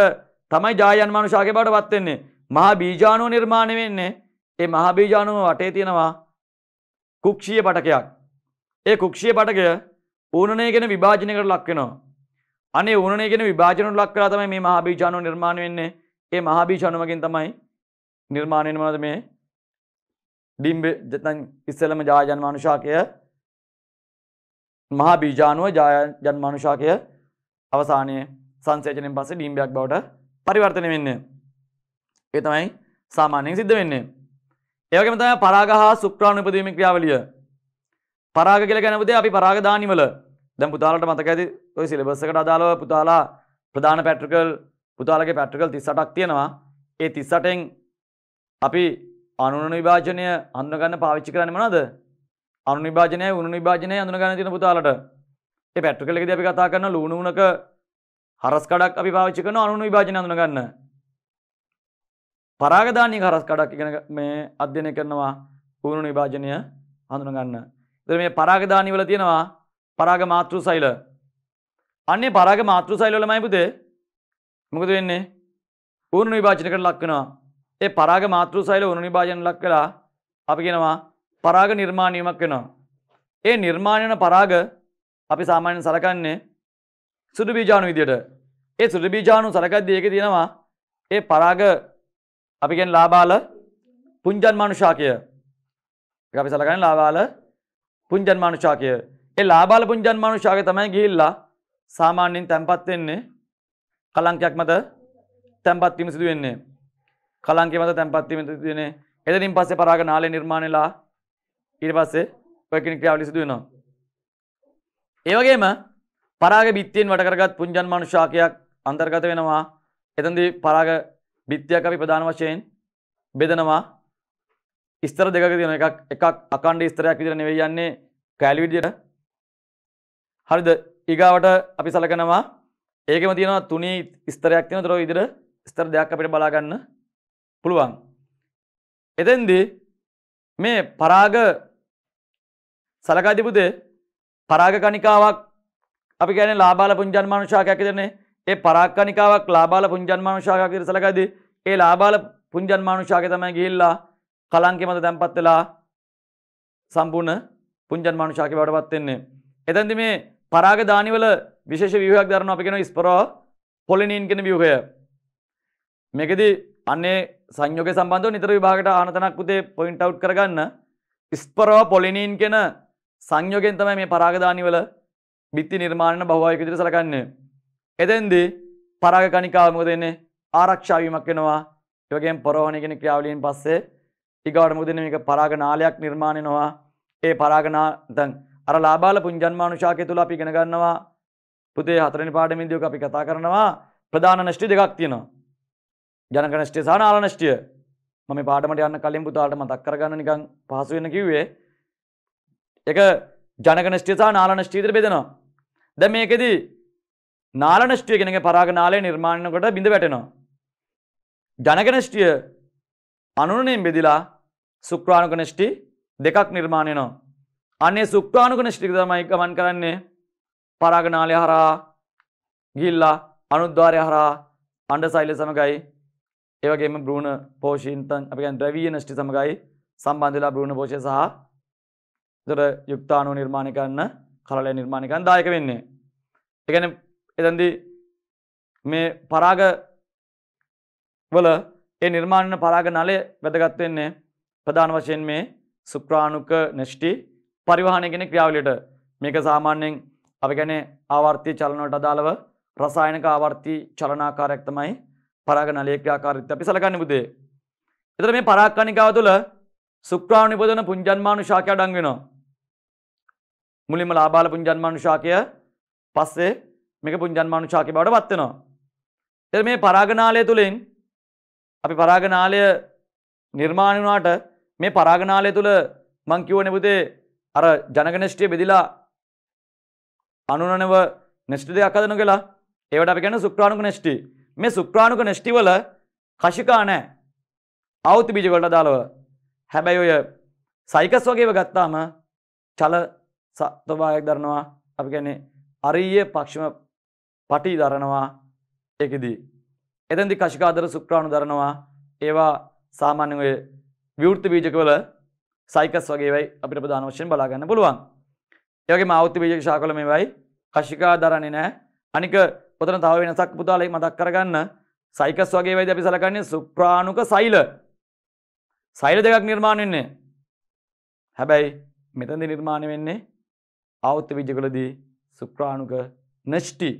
තමයි ජායන් මානු ශාකය බවට පත් වෙන්නේ. මහ බීජාණුව නිර්මාණය වෙන්නේ ඒ මහ බීජාණුව වටේ තියෙනවා කුක්ෂීය බටකයක්. ඒ කුක්ෂීය බටකය ඌනනය ගැෙන විභාජනකට ලක්වෙනවා. අනේ ඌනය ගෙන විභාජනු ලක්කලා තමයි මේ මහාභීජානු නිර්මාණ වෙන්නේ ඒ මහාභීජානුවකින් තමයි නිර්මාණයෙන් මනද මේ ඩිම්බ ජතන් ඉස්සලම ජාජන්මානුෂාකය මහා බීජානුව ජායජන්මානුෂාකය අවසානය සංසේචනෙන් පස්සේ ඩීම්බයක් බවට පරිවර්තනය වෙන්න. ඒ තමයි සාමාන්‍යයෙන් සිද්ධ වෙන්නේ. ඒවගේම තමයි පරාග හා ශුක්‍රාණු ඉපදීමේ ක්‍රියාවලිය. පරාග කියලා කියන පුතේ අපි පරාග දානිවල දැන් පුතාලට මතක ඇති ඔය සිලබස් එකට අදාළව පුතාලා ප්‍රධාන පැට්‍රිකල් පුතාලගේ පැට්‍රිකල් 38ක් තියෙනවා. ඒ 38න් අපි අනුන විභාජනය හඳුනගන්න පාවිච්චි කරන්නේ මොනවද? අනුන විභාජනය උණුන විභාජනය හඳුනගන්න තියෙන පුතාලට. ඒ පැට්‍රිකල් එකේදී අපි කතා කරන ලුණු උණක හරස් කඩක් අපි පාවිච්චි කරන අනුන විභාජනය හඳුනගන්න. පරාගධානී හරස්කඩක් ඉගෙන මේ අධ්‍යයනය කරනවා පුහුණු විභාජනය හඳුනගන්න. එතකොට මේ පරාගධානී වල තියෙනවා පරාග මාතෘ සෛල. අන්නේ පරාග මාතෘ සෛල වලමයි පුතේ මොකද වෙන්නේ? පුහුණු විභාජනයකට ලක් වෙනවා. ඒ පරාග මාතෘ සෛල උණු විභාජන ලක් කළා අපි කියනවා පරාග නිර්මාණයක් වෙනවා. ඒ නිර්මාණය වෙන පරාග අපි සාමාන්‍යයෙන් සලකන්නේ සුදු බීජාණු විදියට. ඒ සුදු බීජාණු සලකද්දී ඒකේ තියෙනවා ඒ පරාග අපි කියන්නේ ලාබාල පුංජන්මානුෂාකය. ඒක අපි සලකන්නේ ලාබාල පුංජන්මානුෂාකය. ඒ ලාබාල පුංජන්මානුෂාකය තමයි ගිහිල්ලා සාමාන්‍යයෙන් තැම්පත් වෙන්නේ කලංකයක් මත තැම්පත් වීම සිදු වෙන්නේ. කලංකය මත තැම්පත් වීම සිදු වෙන්නේ. එතනින් පස්සේ පරාග නාලය නිර්මාණයලා ඊට පස්සේ ඔය කෙනෙක් ක්‍රියාවලිය සිදු වෙනවා. ඒ වගේම පරාග බිත්තියෙන් වට කරගත් පුංජන්මානුෂාකයක් අන්තර්ගත වෙනවා. එතනදී පරාග බිත්තියක් අපි ප්‍රධාන වශයෙන් බෙදනවා ස්තර දෙකක තියෙන එකක් එකක් අකණ්ඩ ස්තරයක් විදිහට නෙවෙයි යන්නේ කැලි විදිහට හරිද ඊගාවට අපි සලකනවා ඒකෙම තියෙනවා තුනී ස්තරයක් තියෙනවා ඒතර විදිහට ස්තර දෙකක් අපිට බලා ගන්න පුළුවන් එතෙන්දී මේ පරාග සලකා තිබුදේ පරාග කණිකාවක් අපි කියන්නේ ලාබාල පුංජන් මානුෂාකයක් කියන්නේ ඒ පරාක්කනිකාවක් ලාබාල පුංජන්මානුශාකර සලකදී ඒ ලාබාල පුංජන්මානුශාක තමයි ගිහිල්ලා කලංකෙ මත තැන්පත් වෙලා සම්පූර්ණ පුංජන්මානුශාකේ බවට පත් වෙන්නේ. එතෙන්දී මේ පරාග දානිවල විශේෂ ව්‍යුහයක් දරනවා අපි කියනවා ස්පරෝ පොලිනීන් කියන ව්‍යුහය. මේකෙදී අන්නේ සංයෝගය සම්බන්ධව නිතර විභාගයට ආනතනක් උදේ පොයින්ට් අවුට් කරගන්න ස්පරෝ පොලිනීන් කියන සංයෝගයෙන් තමයි මේ පරාග දානිවල බිත්ති නිර්මාණන බහුවායක විදිහට සලකන්නේ. එතෙන්දී පරාග කණිකාව මොකද වෙන්නේ? ආරක්ෂා වීමක් වෙනවා. ඒ වගේම පරෝහණය කියන ක්‍රියාවලියෙන් පස්සේ ඊගාවට මොකද වෙන්නේ? මේක පරාග නාලයක් නිර්මාණය වෙනවා. ඒ පරාග නා දැන් අර ලාබාල පුංජන්මානුශාකය තුල අපි ඉගෙන ගන්නවා. පුතේ හතරවෙනි පාඩමේදී ඔක අපි කතා කරනවා. ප්‍රධාන නෂ්ටි දෙකක් තියෙනවා. ජනක නෂ්ටිය සහ නාල නෂ්ටිය. මම මේ පාඩමට යන්න කලින් පුතාලට මතක් කරගන්න නිකන් පහසු වෙන කිව්වේ. ඒක ජනක නෂ්ටිය සහ නාල නෂ්ටිය විතර බෙදෙනවා. දැන් මේකෙදී නාලනෂ්ටිය කෙනක පරාගනාලය නිර්මාණයකොට බිඳ වැටෙනවා. ජනකනෂ්ටිය අනුනයෙන් බෙදිලා සුක්‍රාණුකනෂ්ටි දෙකක් නිර්මාණයනවා. අන්නේ සුක්‍රාණුකනෂ්ටික තමයි ගමන් කරන්නේ පරාගනාලය හරා ගිල්ලා අනුද්වාරය හරා අන්ඩ සයිල සමඟයි ඒවගේම බ්‍රෘණ පෝෂීන්තන් අපි ද්‍රවී නෂ්ටි සමඟයි සම්බන්ධලා බ්‍රෘණ පෝෂය සහ දර යුක්තානු නිර්මාණකන්න කරලය නිර්මාණකන් දායක වෙන්නේ. එකන එතැදි මේ පරාග වල ඒ නිර්මාණන පරාග නලය වැදගත්වෙන්නේ ප්‍රධාන වශයෙන් මේ සුක්‍රාණුක නැෂ්ටි පරිවාහනය කෙන ක්‍රියාවලියට මේක සාමාන්‍යයෙන් අපි ගැනේ ආවර්තී චලනවට අදාළව රසායනක ආවර්තී චලනාකාරයක් තමයි පරාග නලයේ ක්‍රියාකාරීත්වය අපි සලකන්නේ පුතේ. එතන මේ පරාගකණිකාව තුළ සුක්‍රාණු නිපදවන පුංජන්මානු ශාකය අඩංගු වෙනවා. මුලින්ම ලාබාල පුංජන්මානු ශාකය පස්සේ මේක පුංජන්මානුෂාකි බවට පත්වෙනවා. එ මේ පරාගනාලය තුළින් අපි පරාගනාලය නිර්මාණනාට මේ පරාගනාලය තුළ මංකිවන පුතේ අර ජනගනෂ්ටිය බෙදිලා අනුනනව නෙෂ්ටි දෙයක් අදන කලා ඒවට අපි ගැන සුක්‍රාණුක නෙෂ්ටි මේ සුක්‍රාණුක නෙෂ්ටිවල කශිකා නෑ අවති බිජවලට දාලව හැබැයි ඔය සයිකස් වගේව ගත්තාම චල සත්වභායක් දරනවා අපි ගැන්නේ අරීය පක්ෂම පටි දරනවා ඒකෙදී. එතැදි කශිකාදර සුක්‍රාණු දරනවා ඒවා සාමාන්‍ය ඔය විවෘත්ති බීජකවල සයිකස් වගේවයි අපිට ප්‍රධාන වශයෙන් බලාගන්න පුළුවන්. ඒවගේ මාවෘත්ති බීජක ශාකල මේවයි කශිකා දරන්නේ නැහැ. අනික පොතන තව වෙනසක් පුතාලේ මතක් කරගන්න සයිකස් වගේ වයිද අපි සලකන්නේ සුක්‍රාණුක සෛල. සෛල දෙකක් නිර්මාණය වෙන්නේ. හැබැයි මෙතනදී නිර්මාණය වෙන්නේ ආවෘත්ති බීජකවලදී සුක්‍රාණුක නෂ්ටි